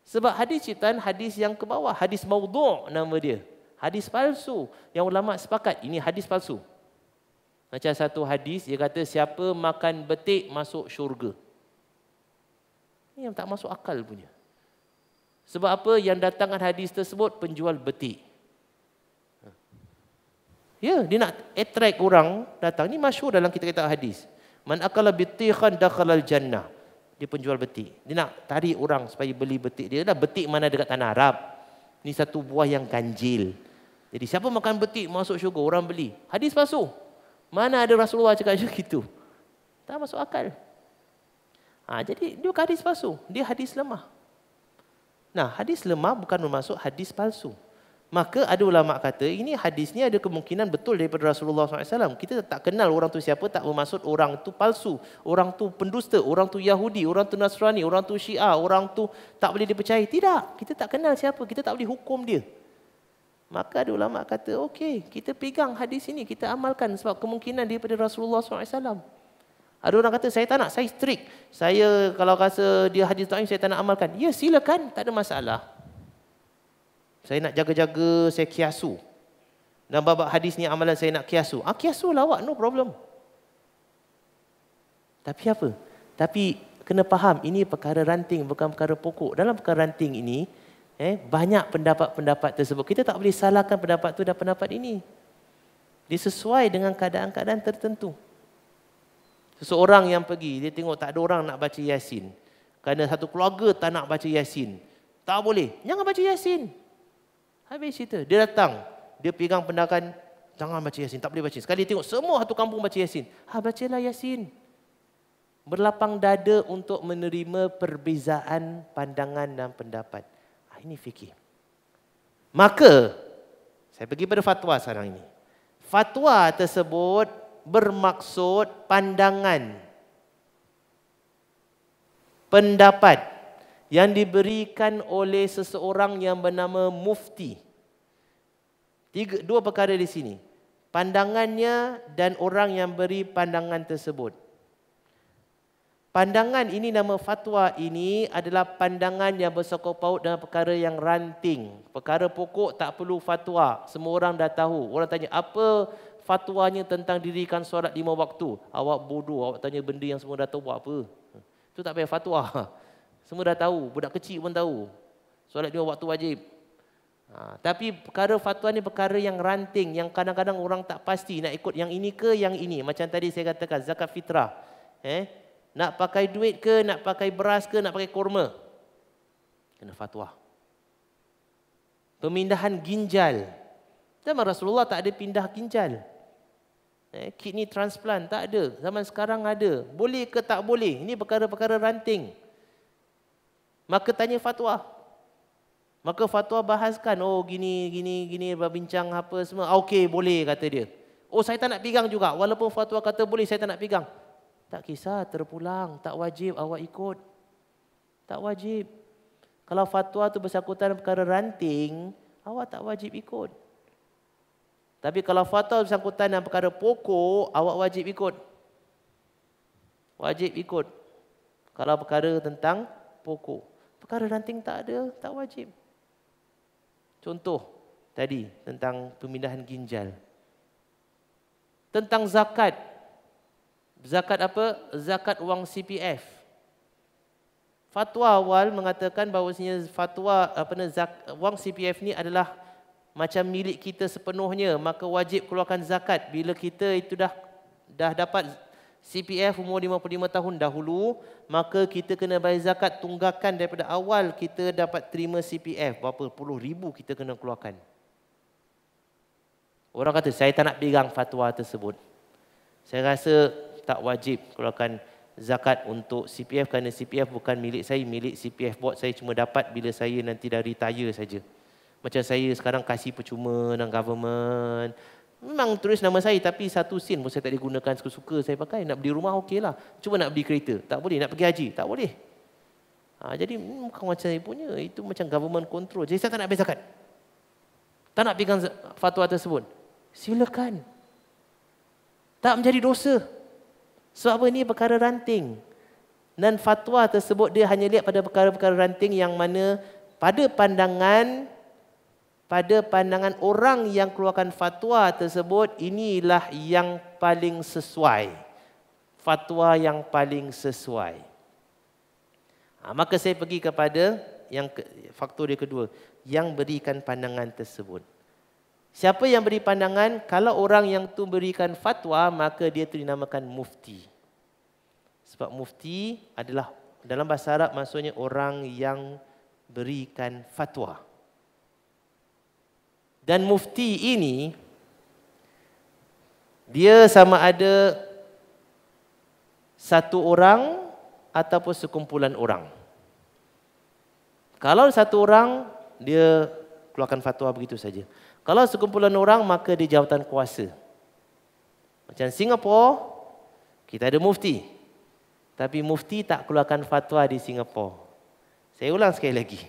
Sebab hadis ciptaan hadis yang ke bawah, hadis maudhu' nama dia. Hadis palsu. Yang ulama sepakat ini hadis palsu. Macam satu hadis dia kata siapa makan betik masuk syurga. Ini yang tak masuk akal punya. Sebab apa yang datangkan hadis tersebut penjual betik. Ya, dia nak attract orang datang. Ini masyur dalam kita-kita hadis. Man akala bitikhan dakhalal jannah. Dia penjual betik. Dia nak tarik orang supaya beli betik dia. Dah betik mana dekat tanah Arab. Ini satu buah yang ganjil. Jadi siapa makan betik masuk syurga orang beli. Hadis palsu. Mana ada Rasulullah cakap macam itu? Tak masuk akal. Ha, jadi dia bukan hadis palsu. Dia hadis lemah. Nah hadis lemah bukan bermaksud hadis palsu. Maka ada ulama kata ini hadis ni ada kemungkinan betul daripada Rasulullah SAW. Kita tak kenal orang tu siapa tak bermaksud orang tu palsu. Orang tu pendusta, orang tu Yahudi, orang tu Nasrani, orang tu Syiah, orang tu tak boleh dipercayai. Tidak, kita tak kenal siapa, kita tak boleh hukum dia. Maka ada ulama kata, okey, kita pegang hadis ini, kita amalkan sebab kemungkinan daripada Rasulullah SAW. Ada orang kata, saya tak nak, saya strict. Saya kalau rasa dia hadis ta'im, saya tak nak amalkan. Ya, silakan, tak ada masalah. Saya nak jaga-jaga, saya kiasu. Dan bab hadis ni amalan saya nak kiasu. Ah, kiasu lah awak, no problem. Tapi apa? Tapi kena faham, ini perkara ranting, bukan perkara pokok. Dalam perkara ranting ini, Eh, banyak pendapat-pendapat tersebut. Kita tak boleh salahkan pendapat tu dan pendapat ini. Dia sesuai dengan keadaan-keadaan tertentu. Seseorang yang pergi, dia tengok tak ada orang nak baca Yasin. Kerana satu keluarga tak nak baca Yasin. Tak boleh. Jangan baca Yasin. Habis cerita. Dia datang. Dia pegang pendakan. Jangan baca Yasin. Tak boleh baca. Sekali dia tengok semua satu kampung baca Yasin. Ha, bacalah Yasin. Berlapang dada untuk menerima perbezaan pandangan dan pendapat. Ah, ini fikih. Maka saya pergi pada fatwa sekarang ini. Fatwa tersebut bermaksud pandangan pendapat yang diberikan oleh seseorang yang bernama mufti. Tiga, dua perkara di sini. Pandangannya dan orang yang beri pandangan tersebut. Pandangan ini nama fatwa ini adalah pandangan yang bersokok paut dengan perkara yang ranting. Perkara pokok tak perlu fatwa. Semua orang dah tahu. Orang tanya apa fatwanya tentang dirikan solat lima waktu. Awak bodoh. Awak tanya benda yang semua dah tahu buat apa. Itu tak payah fatwa. *laughs* Semua dah tahu. Budak kecil pun tahu. Solat lima waktu wajib. Ha, tapi perkara fatwa ni perkara yang ranting yang kadang-kadang orang tak pasti nak ikut yang ini ke yang ini. Macam tadi saya katakan zakat fitrah. Eh, nak pakai duit ke, nak pakai beras ke, nak pakai kurma? Kena fatwa. Pemindahan ginjal. Zaman Rasulullah tak ada pindah ginjal. Eh, kidney transplant tak ada. Zaman sekarang ada. Boleh ke tak boleh? Ini perkara-perkara ranting. Maka tanya fatwa. Maka fatwa bahaskan, oh gini, gini, gini, berbincang apa semua. Ah, okey, boleh kata dia. Oh, saya tak nak pegang juga. Walaupun fatwa kata boleh, saya tak nak pegang. Tak kisah terpulang, tak wajib awak ikut. Tak wajib. Kalau fatwa tu bersangkutan perkara ranting, awak tak wajib ikut. Tapi kalau fatwa bersangkutan dengan perkara pokok, awak wajib ikut. Wajib ikut. Kalau perkara tentang pokok. Perkara ranting tak ada, tak wajib. Contoh tadi tentang pemindahan ginjal. Tentang zakat, Zakat apa? Zakat wang CPF. Fatwa awal mengatakan bahawasanya fatwa apa ni wang CPF ni adalah macam milik kita sepenuhnya maka wajib keluarkan zakat bila kita itu dah dah dapat CPF umur 55 tahun dahulu maka kita kena bayar zakat tunggakan daripada awal kita dapat terima CPF berapa puluh ribu kita kena keluarkan. Orang kata saya tak nak pegang fatwa tersebut. Saya rasa tak wajib keluarkan zakat untuk CPF kerana CPF bukan milik saya, milik CPF board saya cuma dapat bila saya nanti dah retire saja. Macam saya sekarang kasih percuma dengan government. Memang tulis nama saya tapi satu sen pun saya tak digunakan suka-suka saya pakai. Nak beli rumah lah, Cuma nak beli kereta, tak boleh. Nak pergi haji, tak boleh. Ha, jadi bukan macam saya punya. Itu macam government control. Jadi saya tak nak ambil zakat. Tak nak pegang fatwa tersebut. Silakan. Tak menjadi dosa. Sebab apa ini perkara ranting. Dan fatwa tersebut dia hanya lihat pada perkara-perkara ranting yang mana pada pandangan pada pandangan orang yang keluarkan fatwa tersebut inilah yang paling sesuai. Fatwa yang paling sesuai. Ha, maka saya pergi kepada yang faktor dia kedua yang berikan pandangan tersebut. Siapa yang beri pandangan kalau orang yang tu berikan fatwa maka dia tu dinamakan mufti. Sebab mufti adalah dalam bahasa Arab maksudnya orang yang berikan fatwa. Dan mufti ini dia sama ada satu orang ataupun sekumpulan orang. Kalau satu orang dia keluarkan fatwa begitu saja. Kalau sekumpulan orang maka dia jawatan kuasa. Macam Singapura kita ada mufti. Tapi mufti tak keluarkan fatwa di Singapura. Saya ulang sekali lagi.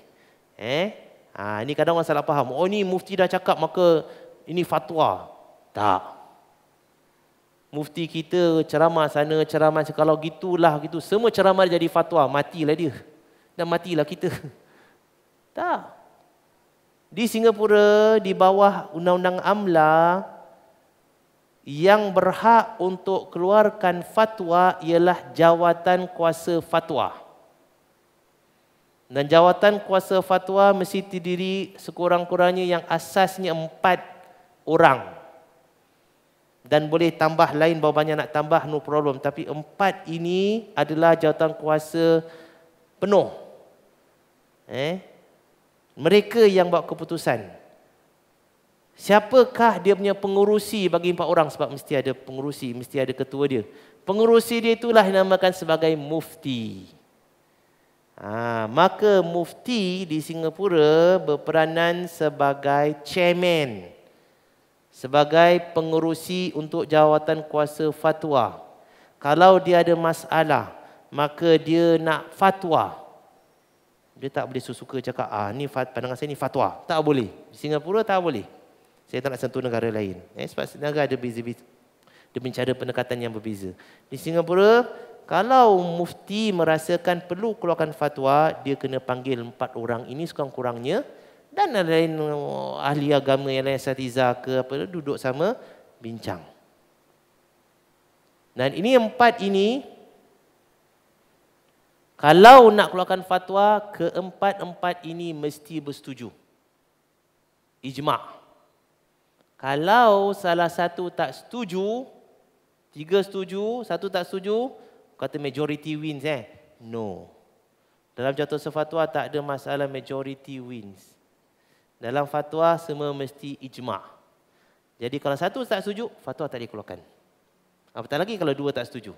Eh? Ha, ini kadang orang salah faham. Oh ni mufti dah cakap maka ini fatwa. Tak. Mufti kita ceramah sana, ceramah sana. Kalau gitulah, gitu. Semua ceramah jadi fatwa. Matilah dia. Dan matilah kita. *laughs* Tak di Singapura di bawah undang-undang AMLA yang berhak untuk keluarkan fatwa ialah jawatan kuasa fatwa. Dan jawatan kuasa fatwa mesti terdiri sekurang-kurangnya yang asasnya empat orang. Dan boleh tambah lain berapa banyak nak tambah, no problem. Tapi empat ini adalah jawatan kuasa penuh. Eh? Mereka yang buat keputusan. Siapakah dia punya pengurusi bagi empat orang sebab mesti ada pengurusi, mesti ada ketua dia. Pengurusi dia itulah dinamakan sebagai mufti. Ha, maka mufti di Singapura berperanan sebagai chairman. Sebagai pengurusi untuk jawatan kuasa fatwa. Kalau dia ada masalah, maka dia nak fatwa. Fatwa. Dia tak boleh suka-suka cakap, ah ni pandangan saya ni fatwa. Tak boleh. Di Singapura tak boleh. Saya tak nak sentuh negara lain. Eh, sebab negara ada beza-beza. Dia mencari pendekatan yang berbeza. Di Singapura, kalau mufti merasakan perlu keluarkan fatwa, dia kena panggil empat orang ini sekurang-kurangnya. Dan lain oh, ahli agama yang lain, Satiza ke apa, duduk sama, bincang. Dan ini empat ini, kalau nak keluarkan fatwa, keempat-empat ini mesti bersetuju. Ijma'. Kalau salah satu tak setuju, tiga setuju, satu tak setuju, kata majority wins eh. No. Dalam jatuh sefatwa tak ada masalah majority wins. Dalam fatwa semua mesti ijma'. Jadi kalau satu tak setuju, fatwa tak dikeluarkan. Apatah lagi kalau dua tak setuju.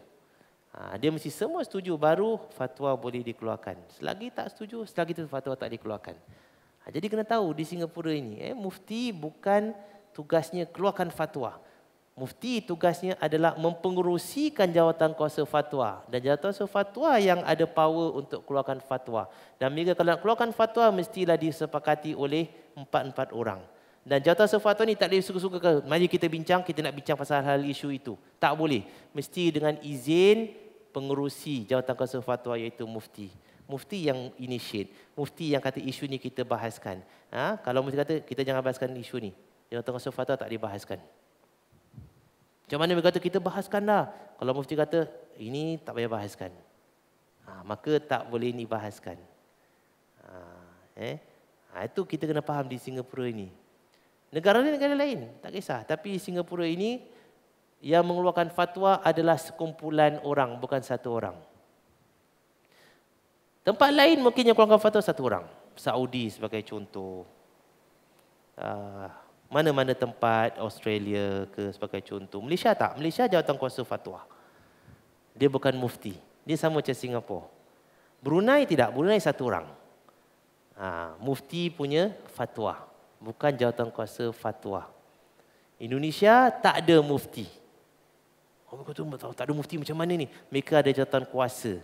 Ha, dia mesti semua setuju baru fatwa boleh dikeluarkan. Selagi tak setuju, selagi itu fatwa tak dikeluarkan. Ha, jadi kena tahu di Singapura ini, eh, mufti bukan tugasnya keluarkan fatwa. Mufti tugasnya adalah mempengerusikan jawatan kuasa fatwa. Dan jawatan kuasa fatwa yang ada power untuk keluarkan fatwa. Dan mereka kalau nak keluarkan fatwa, mestilah disepakati oleh empat-empat orang. Dan jatuh sefatwa ni tak boleh suka-suka ke. Mari kita bincang, kita nak bincang pasal hal isu itu. Tak boleh. Mesti dengan izin pengerusi jawatan kuasa fatwa iaitu mufti. Mufti yang initiate. Mufti yang kata isu ni kita bahaskan. Ha? Kalau mufti kata, kita jangan bahaskan isu ni. Jawatan kuasa fatwa tak dibahaskan. Macam mana dia kata, kita bahaskan dah. Kalau mufti kata, ini tak payah bahaskan. Ha, maka tak boleh dibahaskan. Ha, eh? Ha, itu kita kena faham di Singapura ini. Negara ni negara lain, tak kisah. Tapi Singapura ini yang mengeluarkan fatwa adalah sekumpulan orang, bukan satu orang. Tempat lain mungkin yang keluarkan fatwa satu orang. Saudi sebagai contoh. Uh, mana-mana tempat, Australia ke sebagai contoh. Malaysia tak? Malaysia jawatan kuasa fatwa. Dia bukan mufti. Dia sama macam Singapura. Brunei tidak? Brunei satu orang. Uh, mufti punya fatwa bukan jawatankuasa fatwa. Indonesia tak ada mufti. Orang kata tahu tak ada mufti macam mana ni? Mereka ada jawatan kuasa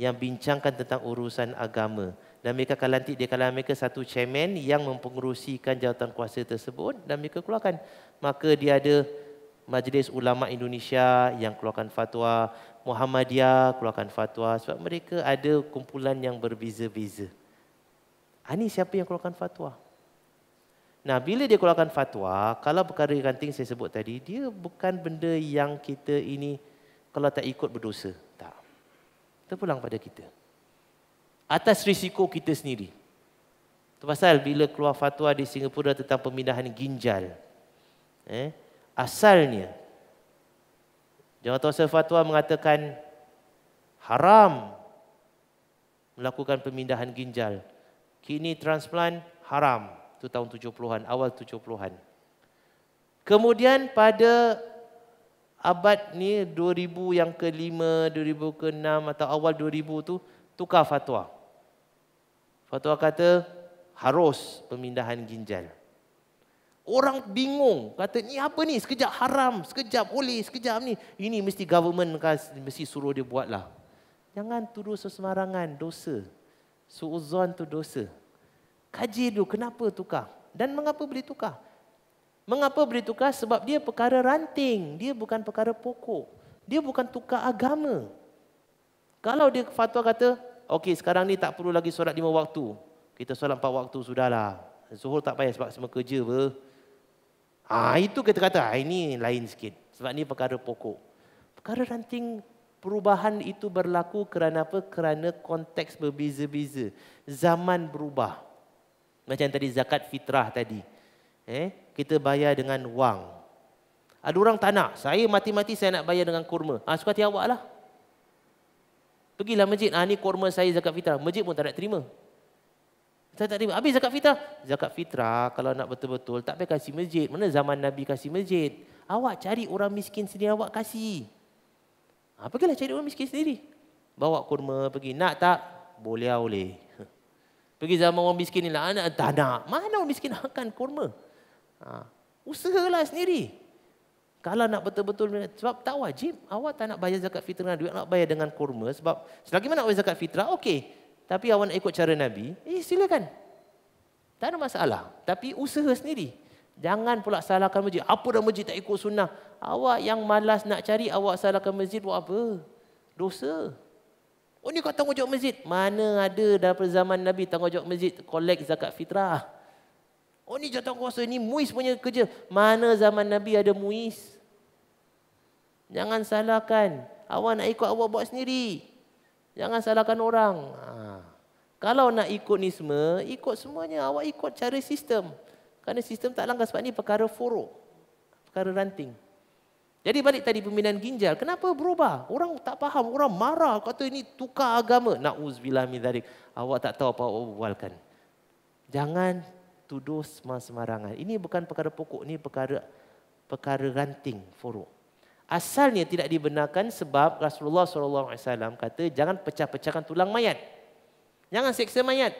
yang bincangkan tentang urusan agama. Dan mereka akan lantik di kalangan mereka satu chairman yang mempengerusikan jawatan kuasa tersebut dan mereka keluarkan. Maka dia ada majlis ulama Indonesia yang keluarkan fatwa, Muhammadiyah keluarkan fatwa sebab mereka ada kumpulan yang berbeza-beza. Ani ah, siapa yang keluarkan fatwa? Nah, bila dia keluarkan fatwa, kalau perkara ganting saya sebut tadi, dia bukan benda yang kita ini kalau tak ikut berdosa. Tak. Terpulang pada kita. Atas risiko kita sendiri. Itu pasal bila keluar fatwa di Singapura tentang pemindahan ginjal. Eh, asalnya, tahu Tuasa Fatwa mengatakan haram melakukan pemindahan ginjal. Kini transplant Haram. Itu tahun 70-an, awal 70-an. Kemudian pada abad ni 2000 yang ke-5, 2000 ke-6 atau awal 2000 tu tukar fatwa. Fatwa kata harus pemindahan ginjal. Orang bingung, kata ni apa ni? Sekejap haram, sekejap boleh, sekejap ni. Ini mesti government kasi, mesti suruh dia buatlah. Jangan tuduh sesemarangan dosa. Suuzon tu dosa. Kaji dulu kenapa tukar dan mengapa boleh tukar. Mengapa boleh tukar? Sebab dia perkara ranting. Dia bukan perkara pokok. Dia bukan tukar agama. Kalau dia fatwa kata, okey sekarang ni tak perlu lagi solat lima waktu. Kita solat empat waktu, sudahlah. Zuhur tak payah sebab semua kerja apa. Ha, itu kita kata, ah, ini lain sikit. Sebab ni perkara pokok. Perkara ranting perubahan itu berlaku kerana apa? Kerana konteks berbeza-beza. Zaman berubah. Macam tadi zakat fitrah tadi. Eh, kita bayar dengan wang. Ada orang tak nak. Saya mati-mati saya nak bayar dengan kurma. Ha, suka hati awak lah. Pergilah masjid. Ha, ah, ini kurma saya zakat fitrah. Masjid pun tak nak terima. Tak, tak terima. Habis zakat fitrah. Zakat fitrah kalau nak betul-betul tak payah kasih masjid. Mana zaman Nabi kasih masjid. Awak cari orang miskin sendiri awak kasih. Ha, pergilah cari orang miskin sendiri. Bawa kurma pergi. Nak tak? Boleh lah boleh. Pergi zaman orang miskin ni lah. Anak tak nak. Mana orang miskin makan kurma? Ha. Usahalah sendiri. Kalau nak betul-betul sebab tak wajib, awak tak nak bayar zakat fitrah dengan duit, nak bayar dengan kurma sebab selagi mana nak bayar zakat fitrah, okey. Tapi awak nak ikut cara Nabi, eh silakan. Tak ada masalah. Tapi usaha sendiri. Jangan pula salahkan masjid. Apa dah masjid tak ikut sunnah? Awak yang malas nak cari, awak salahkan masjid buat apa? Dosa. Oh ni kau tanggungjawab masjid. Mana ada dalam zaman Nabi tanggungjawab masjid kolek zakat fitrah. Oh ni jatuh kuasa ni muiz punya kerja. Mana zaman Nabi ada muiz? Jangan salahkan. Awak nak ikut awak buat sendiri. Jangan salahkan orang. Ha. Kalau nak ikut ni semua, ikut semuanya. Awak ikut cara sistem. Kerana sistem tak langgar sebab ni perkara furuk. Perkara ranting. Jadi balik tadi pembinaan ginjal, kenapa berubah? Orang tak faham, orang marah kata ini tukar agama. Nauzubillah min zalik. Awak tak tahu apa awak bualkan. Jangan tuduh sembarangan. Ini bukan perkara pokok, ini perkara perkara ranting furu'. Asalnya tidak dibenarkan sebab Rasulullah sallallahu alaihi wasallam kata jangan pecah-pecahkan tulang mayat. Jangan seksa mayat.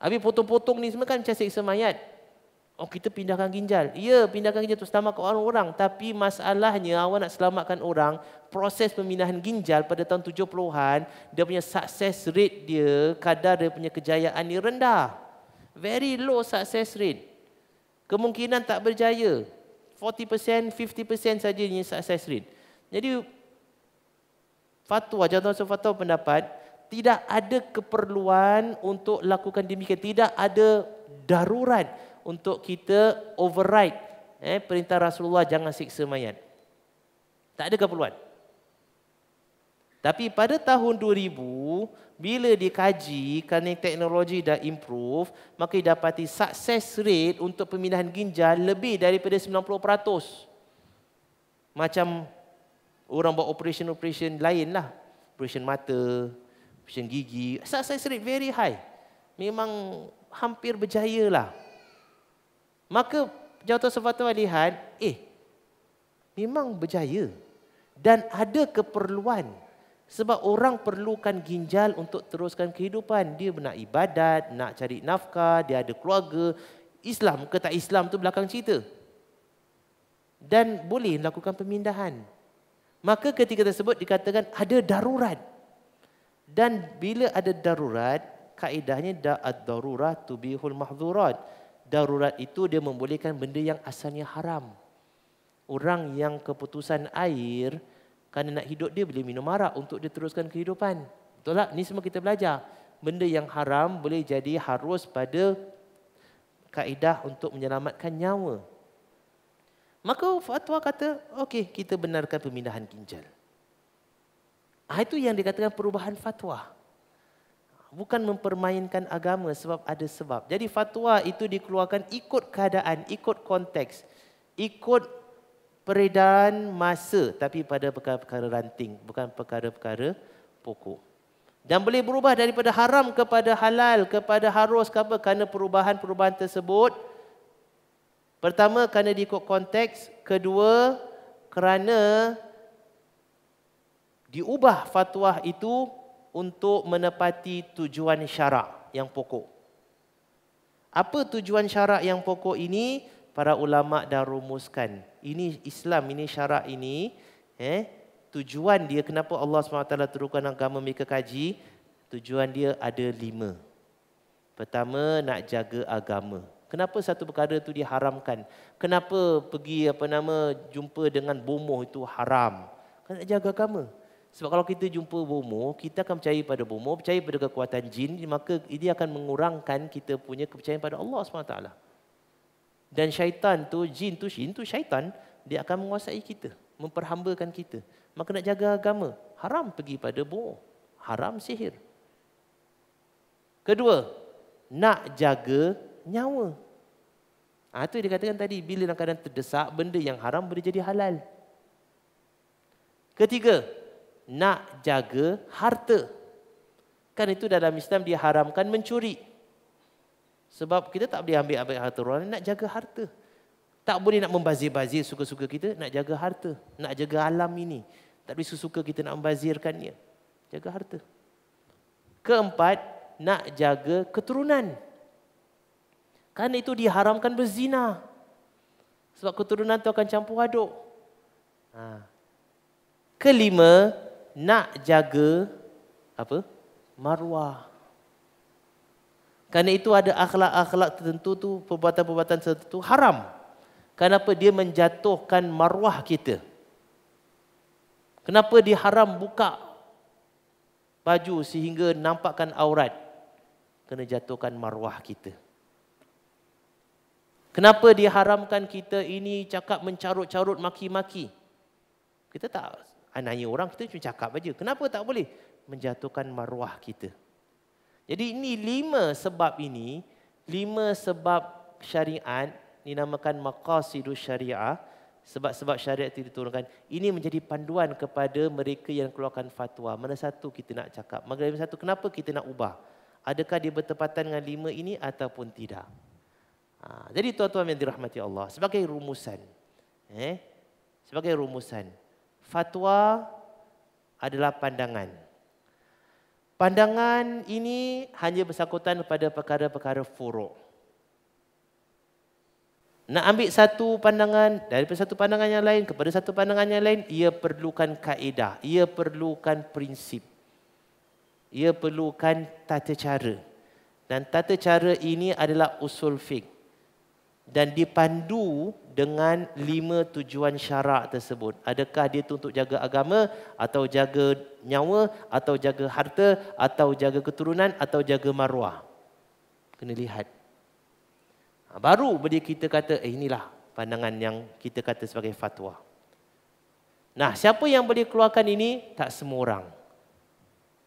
Abi potong-potong ni semua kan macam seksa mayat. Oh kita pindahkan ginjal. Ya, pindahkan ginjal untuk selamatkan orang-orang. Tapi masalahnya awak nak selamatkan orang, proses pemindahan ginjal pada tahun 70-an, dia punya success rate dia, kadar dia punya kejayaan dia rendah. Very low success rate. Kemungkinan tak berjaya. 40%, 50% saja ni success rate. Jadi fatwa, jatuh fatwa pendapat, tidak ada keperluan untuk lakukan demikian. Tidak ada darurat untuk kita override eh, perintah Rasulullah jangan siksa mayat. Tak ada keperluan. Tapi pada tahun 2000, bila dikaji kerana teknologi dah improve, maka dapati success rate untuk pemindahan ginjal lebih daripada 90%. Macam orang buat operation-operation lain lah. Operation mata, operation gigi. Success rate very high. Memang hampir berjaya lah. Maka jawatan sefatwa lihat, eh memang berjaya dan ada keperluan sebab orang perlukan ginjal untuk teruskan kehidupan. Dia nak ibadat, nak cari nafkah, dia ada keluarga. Islam ke tak Islam tu belakang cerita. Dan boleh lakukan pemindahan. Maka ketika tersebut dikatakan ada darurat. Dan bila ada darurat, kaedahnya da'ad darurat tubihul mahzurat darurat itu dia membolehkan benda yang asalnya haram. Orang yang keputusan air kerana nak hidup dia boleh minum arak untuk dia teruskan kehidupan. Betul tak? Ini semua kita belajar. Benda yang haram boleh jadi harus pada kaedah untuk menyelamatkan nyawa. Maka fatwa kata, okey kita benarkan pemindahan ginjal. Ah, itu yang dikatakan perubahan fatwa bukan mempermainkan agama sebab ada sebab. Jadi fatwa itu dikeluarkan ikut keadaan, ikut konteks, ikut peredaran masa tapi pada perkara-perkara ranting, bukan perkara-perkara pokok. Dan boleh berubah daripada haram kepada halal, kepada harus ke apa kerana perubahan-perubahan tersebut pertama kerana diikut konteks, kedua kerana diubah fatwa itu untuk menepati tujuan syarak yang pokok. Apa tujuan syarak yang pokok ini? Para ulama dah rumuskan. Ini Islam, ini syarak ini. Eh, tujuan dia kenapa Allah SWT turunkan agama mereka kaji? Tujuan dia ada lima. Pertama, nak jaga agama. Kenapa satu perkara itu diharamkan? Kenapa pergi apa nama jumpa dengan bomoh itu haram? Kan nak jaga agama. Sebab kalau kita jumpa bomo, kita akan percaya pada bomo, percaya pada kekuatan jin, maka ini akan mengurangkan kita punya kepercayaan pada Allah SWT. Dan syaitan tu, jin tu, jin tu syaitan, dia akan menguasai kita, memperhambakan kita. Maka nak jaga agama, haram pergi pada bomo, haram sihir. Kedua, nak jaga nyawa. Ha, itu yang dikatakan tadi, bila dalam keadaan terdesak, benda yang haram boleh jadi halal. Ketiga, nak jaga harta. Kan itu dalam Islam diharamkan mencuri. Sebab kita tak boleh ambil ambil harta orang nak jaga harta. Tak boleh nak membazir-bazir suka-suka kita nak jaga harta, nak jaga alam ini. Tak boleh suka kita nak membazirkannya. Jaga harta. Keempat, nak jaga keturunan. Kan itu diharamkan berzina. Sebab keturunan tu akan campur aduk. Ha. Kelima, nak jaga apa? marwah. Karena itu ada akhlak-akhlak tertentu tu, perbuatan-perbuatan tertentu haram. Kenapa dia menjatuhkan marwah kita? Kenapa dia haram buka baju sehingga nampakkan aurat? Kena jatuhkan marwah kita. Kenapa dia haramkan kita ini cakap mencarut-carut maki-maki? Kita tak anaknya orang kita cuma cakap aja. Kenapa tak boleh? Menjatuhkan maruah kita. Jadi ini lima sebab ini, lima sebab syariat dinamakan maqasidus syariah, sebab-sebab syariat itu diturunkan. Ini menjadi panduan kepada mereka yang keluarkan fatwa. Mana satu kita nak cakap? Mana satu kenapa kita nak ubah? Adakah dia bertepatan dengan lima ini ataupun tidak? Ha, jadi tuan-tuan yang dirahmati Allah, sebagai rumusan. Eh? Sebagai rumusan. Fatwa adalah pandangan. Pandangan ini hanya bersangkutan pada perkara-perkara furuk. Nak ambil satu pandangan dari satu pandangan yang lain kepada satu pandangan yang lain, ia perlukan kaedah, ia perlukan prinsip. Ia perlukan tata cara. Dan tata cara ini adalah usul fiqh dan dipandu dengan lima tujuan syarak tersebut. Adakah dia untuk jaga agama atau jaga nyawa atau jaga harta atau jaga keturunan atau jaga maruah. Kena lihat. Ha, baru boleh kita kata eh, inilah pandangan yang kita kata sebagai fatwa. Nah siapa yang boleh keluarkan ini? Tak semua orang.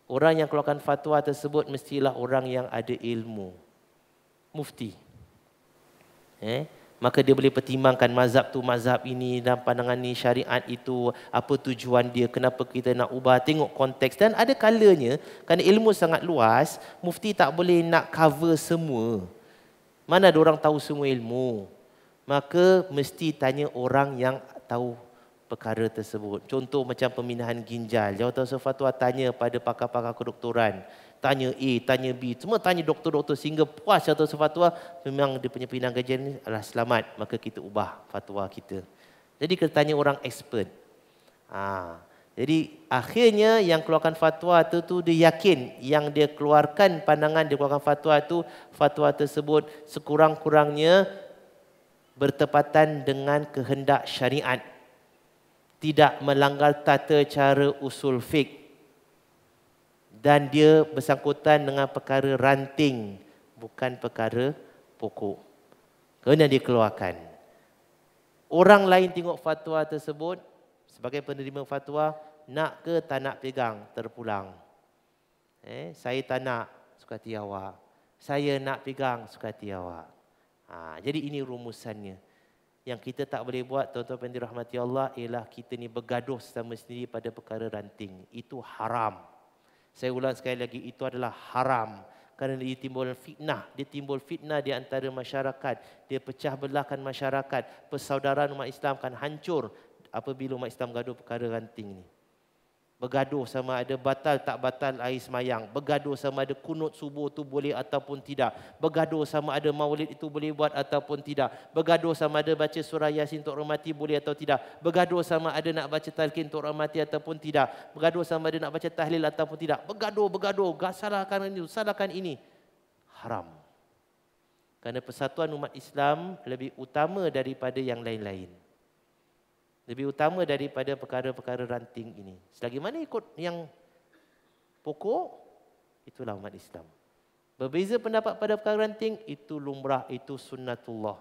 Orang yang keluarkan fatwa tersebut mestilah orang yang ada ilmu. Mufti eh, maka dia boleh pertimbangkan mazhab tu mazhab ini dan pandangan ini syariat itu apa tujuan dia kenapa kita nak ubah tengok konteks dan ada kalanya kerana ilmu sangat luas mufti tak boleh nak cover semua mana ada orang tahu semua ilmu maka mesti tanya orang yang tahu perkara tersebut contoh macam pemindahan ginjal jawatan sefatwa tanya pada pakar-pakar kedoktoran tanya A, tanya B, semua tanya doktor-doktor sehingga puas atau sefatwa memang dia punya pinang gaji ni adalah selamat maka kita ubah fatwa kita. Jadi kita tanya orang expert. Ha. Jadi akhirnya yang keluarkan fatwa tu tu dia yakin yang dia keluarkan pandangan dia keluarkan fatwa tu fatwa tersebut sekurang-kurangnya bertepatan dengan kehendak syariat tidak melanggar tata cara usul fiqh dan dia bersangkutan dengan perkara ranting bukan perkara pokok kena dikeluarkan orang lain tengok fatwa tersebut sebagai penerima fatwa nak ke tak nak pegang terpulang eh saya tak nak suka hati awak saya nak pegang suka hati awak ha, jadi ini rumusannya yang kita tak boleh buat tuan-tuan yang Rahmati Allah ialah kita ni bergaduh sama sendiri pada perkara ranting itu haram saya ulang sekali lagi, itu adalah haram. Kerana dia timbul fitnah. Dia timbul fitnah di antara masyarakat. Dia pecah belahkan masyarakat. Persaudaraan umat Islam akan hancur apabila umat Islam gaduh perkara ranting ini. Bergaduh sama ada batal tak batal air semayang. Bergaduh sama ada kunut subuh tu boleh ataupun tidak. Bergaduh sama ada maulid itu boleh buat ataupun tidak. Bergaduh sama ada baca surah yasin untuk rahmati boleh atau tidak. Bergaduh sama ada nak baca talqin untuk rahmati ataupun tidak. Bergaduh sama ada nak baca tahlil ataupun tidak. Bergaduh, bergaduh. Gak salahkan ini, salahkan ini. Haram. Kerana persatuan umat Islam lebih utama daripada yang lain-lain lebih utama daripada perkara-perkara ranting ini. Selagi mana ikut yang pokok, itulah umat Islam. Berbeza pendapat pada perkara ranting, itu lumrah, itu sunnatullah.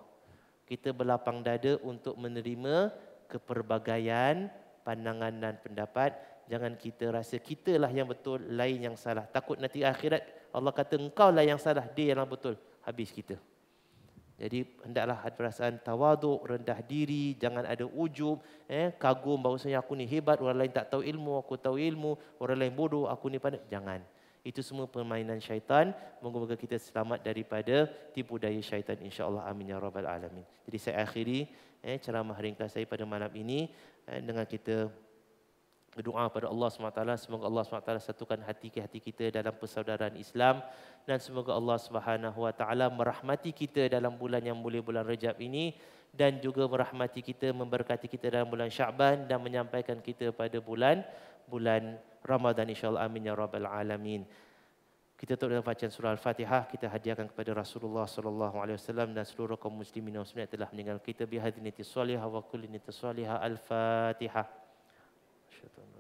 Kita berlapang dada untuk menerima keperbagaian pandangan dan pendapat. Jangan kita rasa kita lah yang betul, lain yang salah. Takut nanti akhirat Allah kata engkau lah yang salah, dia yang betul. Habis kita. Jadi hendaklah ada perasaan tawaduk, rendah diri, jangan ada ujub, eh, kagum bahawasanya aku ni hebat, orang lain tak tahu ilmu, aku tahu ilmu, orang lain bodoh, aku ni pandai. Jangan. Itu semua permainan syaitan. Moga-moga kita selamat daripada tipu daya syaitan. InsyaAllah. Amin. Ya Rabbal Alamin. Jadi saya akhiri eh, ceramah ringkas saya pada malam ini eh, dengan kita doa kepada Allah SWT. Semoga Allah SWT satukan hati ke hati kita dalam persaudaraan Islam. Dan semoga Allah SWT merahmati kita dalam bulan yang mulia bulan Rejab ini. Dan juga merahmati kita, memberkati kita dalam bulan Syaban dan menyampaikan kita pada bulan bulan Ramadhan, InsyaAllah amin ya Rabbal Alamin. Kita tutup dengan bacaan surah Al-Fatihah. Kita hadiahkan kepada Rasulullah sallallahu alaihi wasallam dan seluruh kaum muslimin yang telah meninggal kita. Bihadiniti salihah wa kulliniti salihah Al-Fatihah. się ten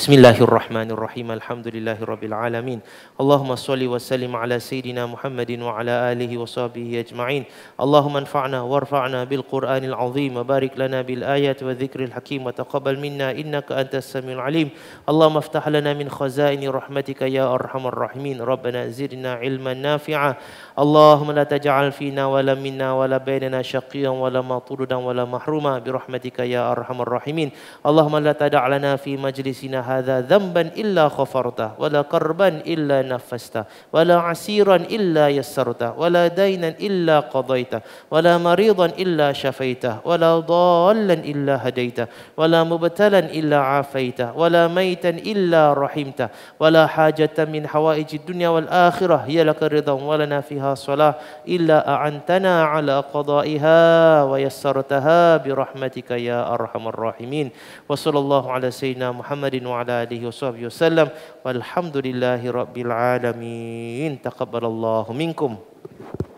بسم الله الرحمن الرحيم الحمد لله رب العالمين اللهم صل وسلم على سيدنا محمد وعلى آله وصحبه أجمعين اللهم انفعنا وارفعنا بالقرآن العظيم وبارك لنا بالآيات والذكر الحكيم وتقبل منا إنك أنت السميع العليم اللهم افتح لنا من خزائن رحمتك يا أرحم الراحمين ربنا زدنا علما نافعا اللهم لا تجعل فينا ولا منا ولا بيننا شقيا ولا مطرودا ولا محروما برحمتك يا أرحم الراحمين اللهم لا تدع لنا في مجلسنا هذا ذنبا إلا خفرته ولا كربا إلا نفسته ولا عسيرا إلا يسرته ولا دينا إلا قضيته ولا مريضا إلا شفيته ولا ضالا إلا هديته ولا مبتلا إلا عافيته ولا ميتا إلا رحمته ولا حاجة من حوائج الدنيا والآخرة هي لك رضا ولنا فيها صلاة إلا أعنتنا على قضائها ويسرتها برحمتك يا أرحم الراحمين وصلى الله على سيدنا محمد وعلى وعلى آله وصحبه وسلم والحمد لله رب العالمين تقبل الله منكم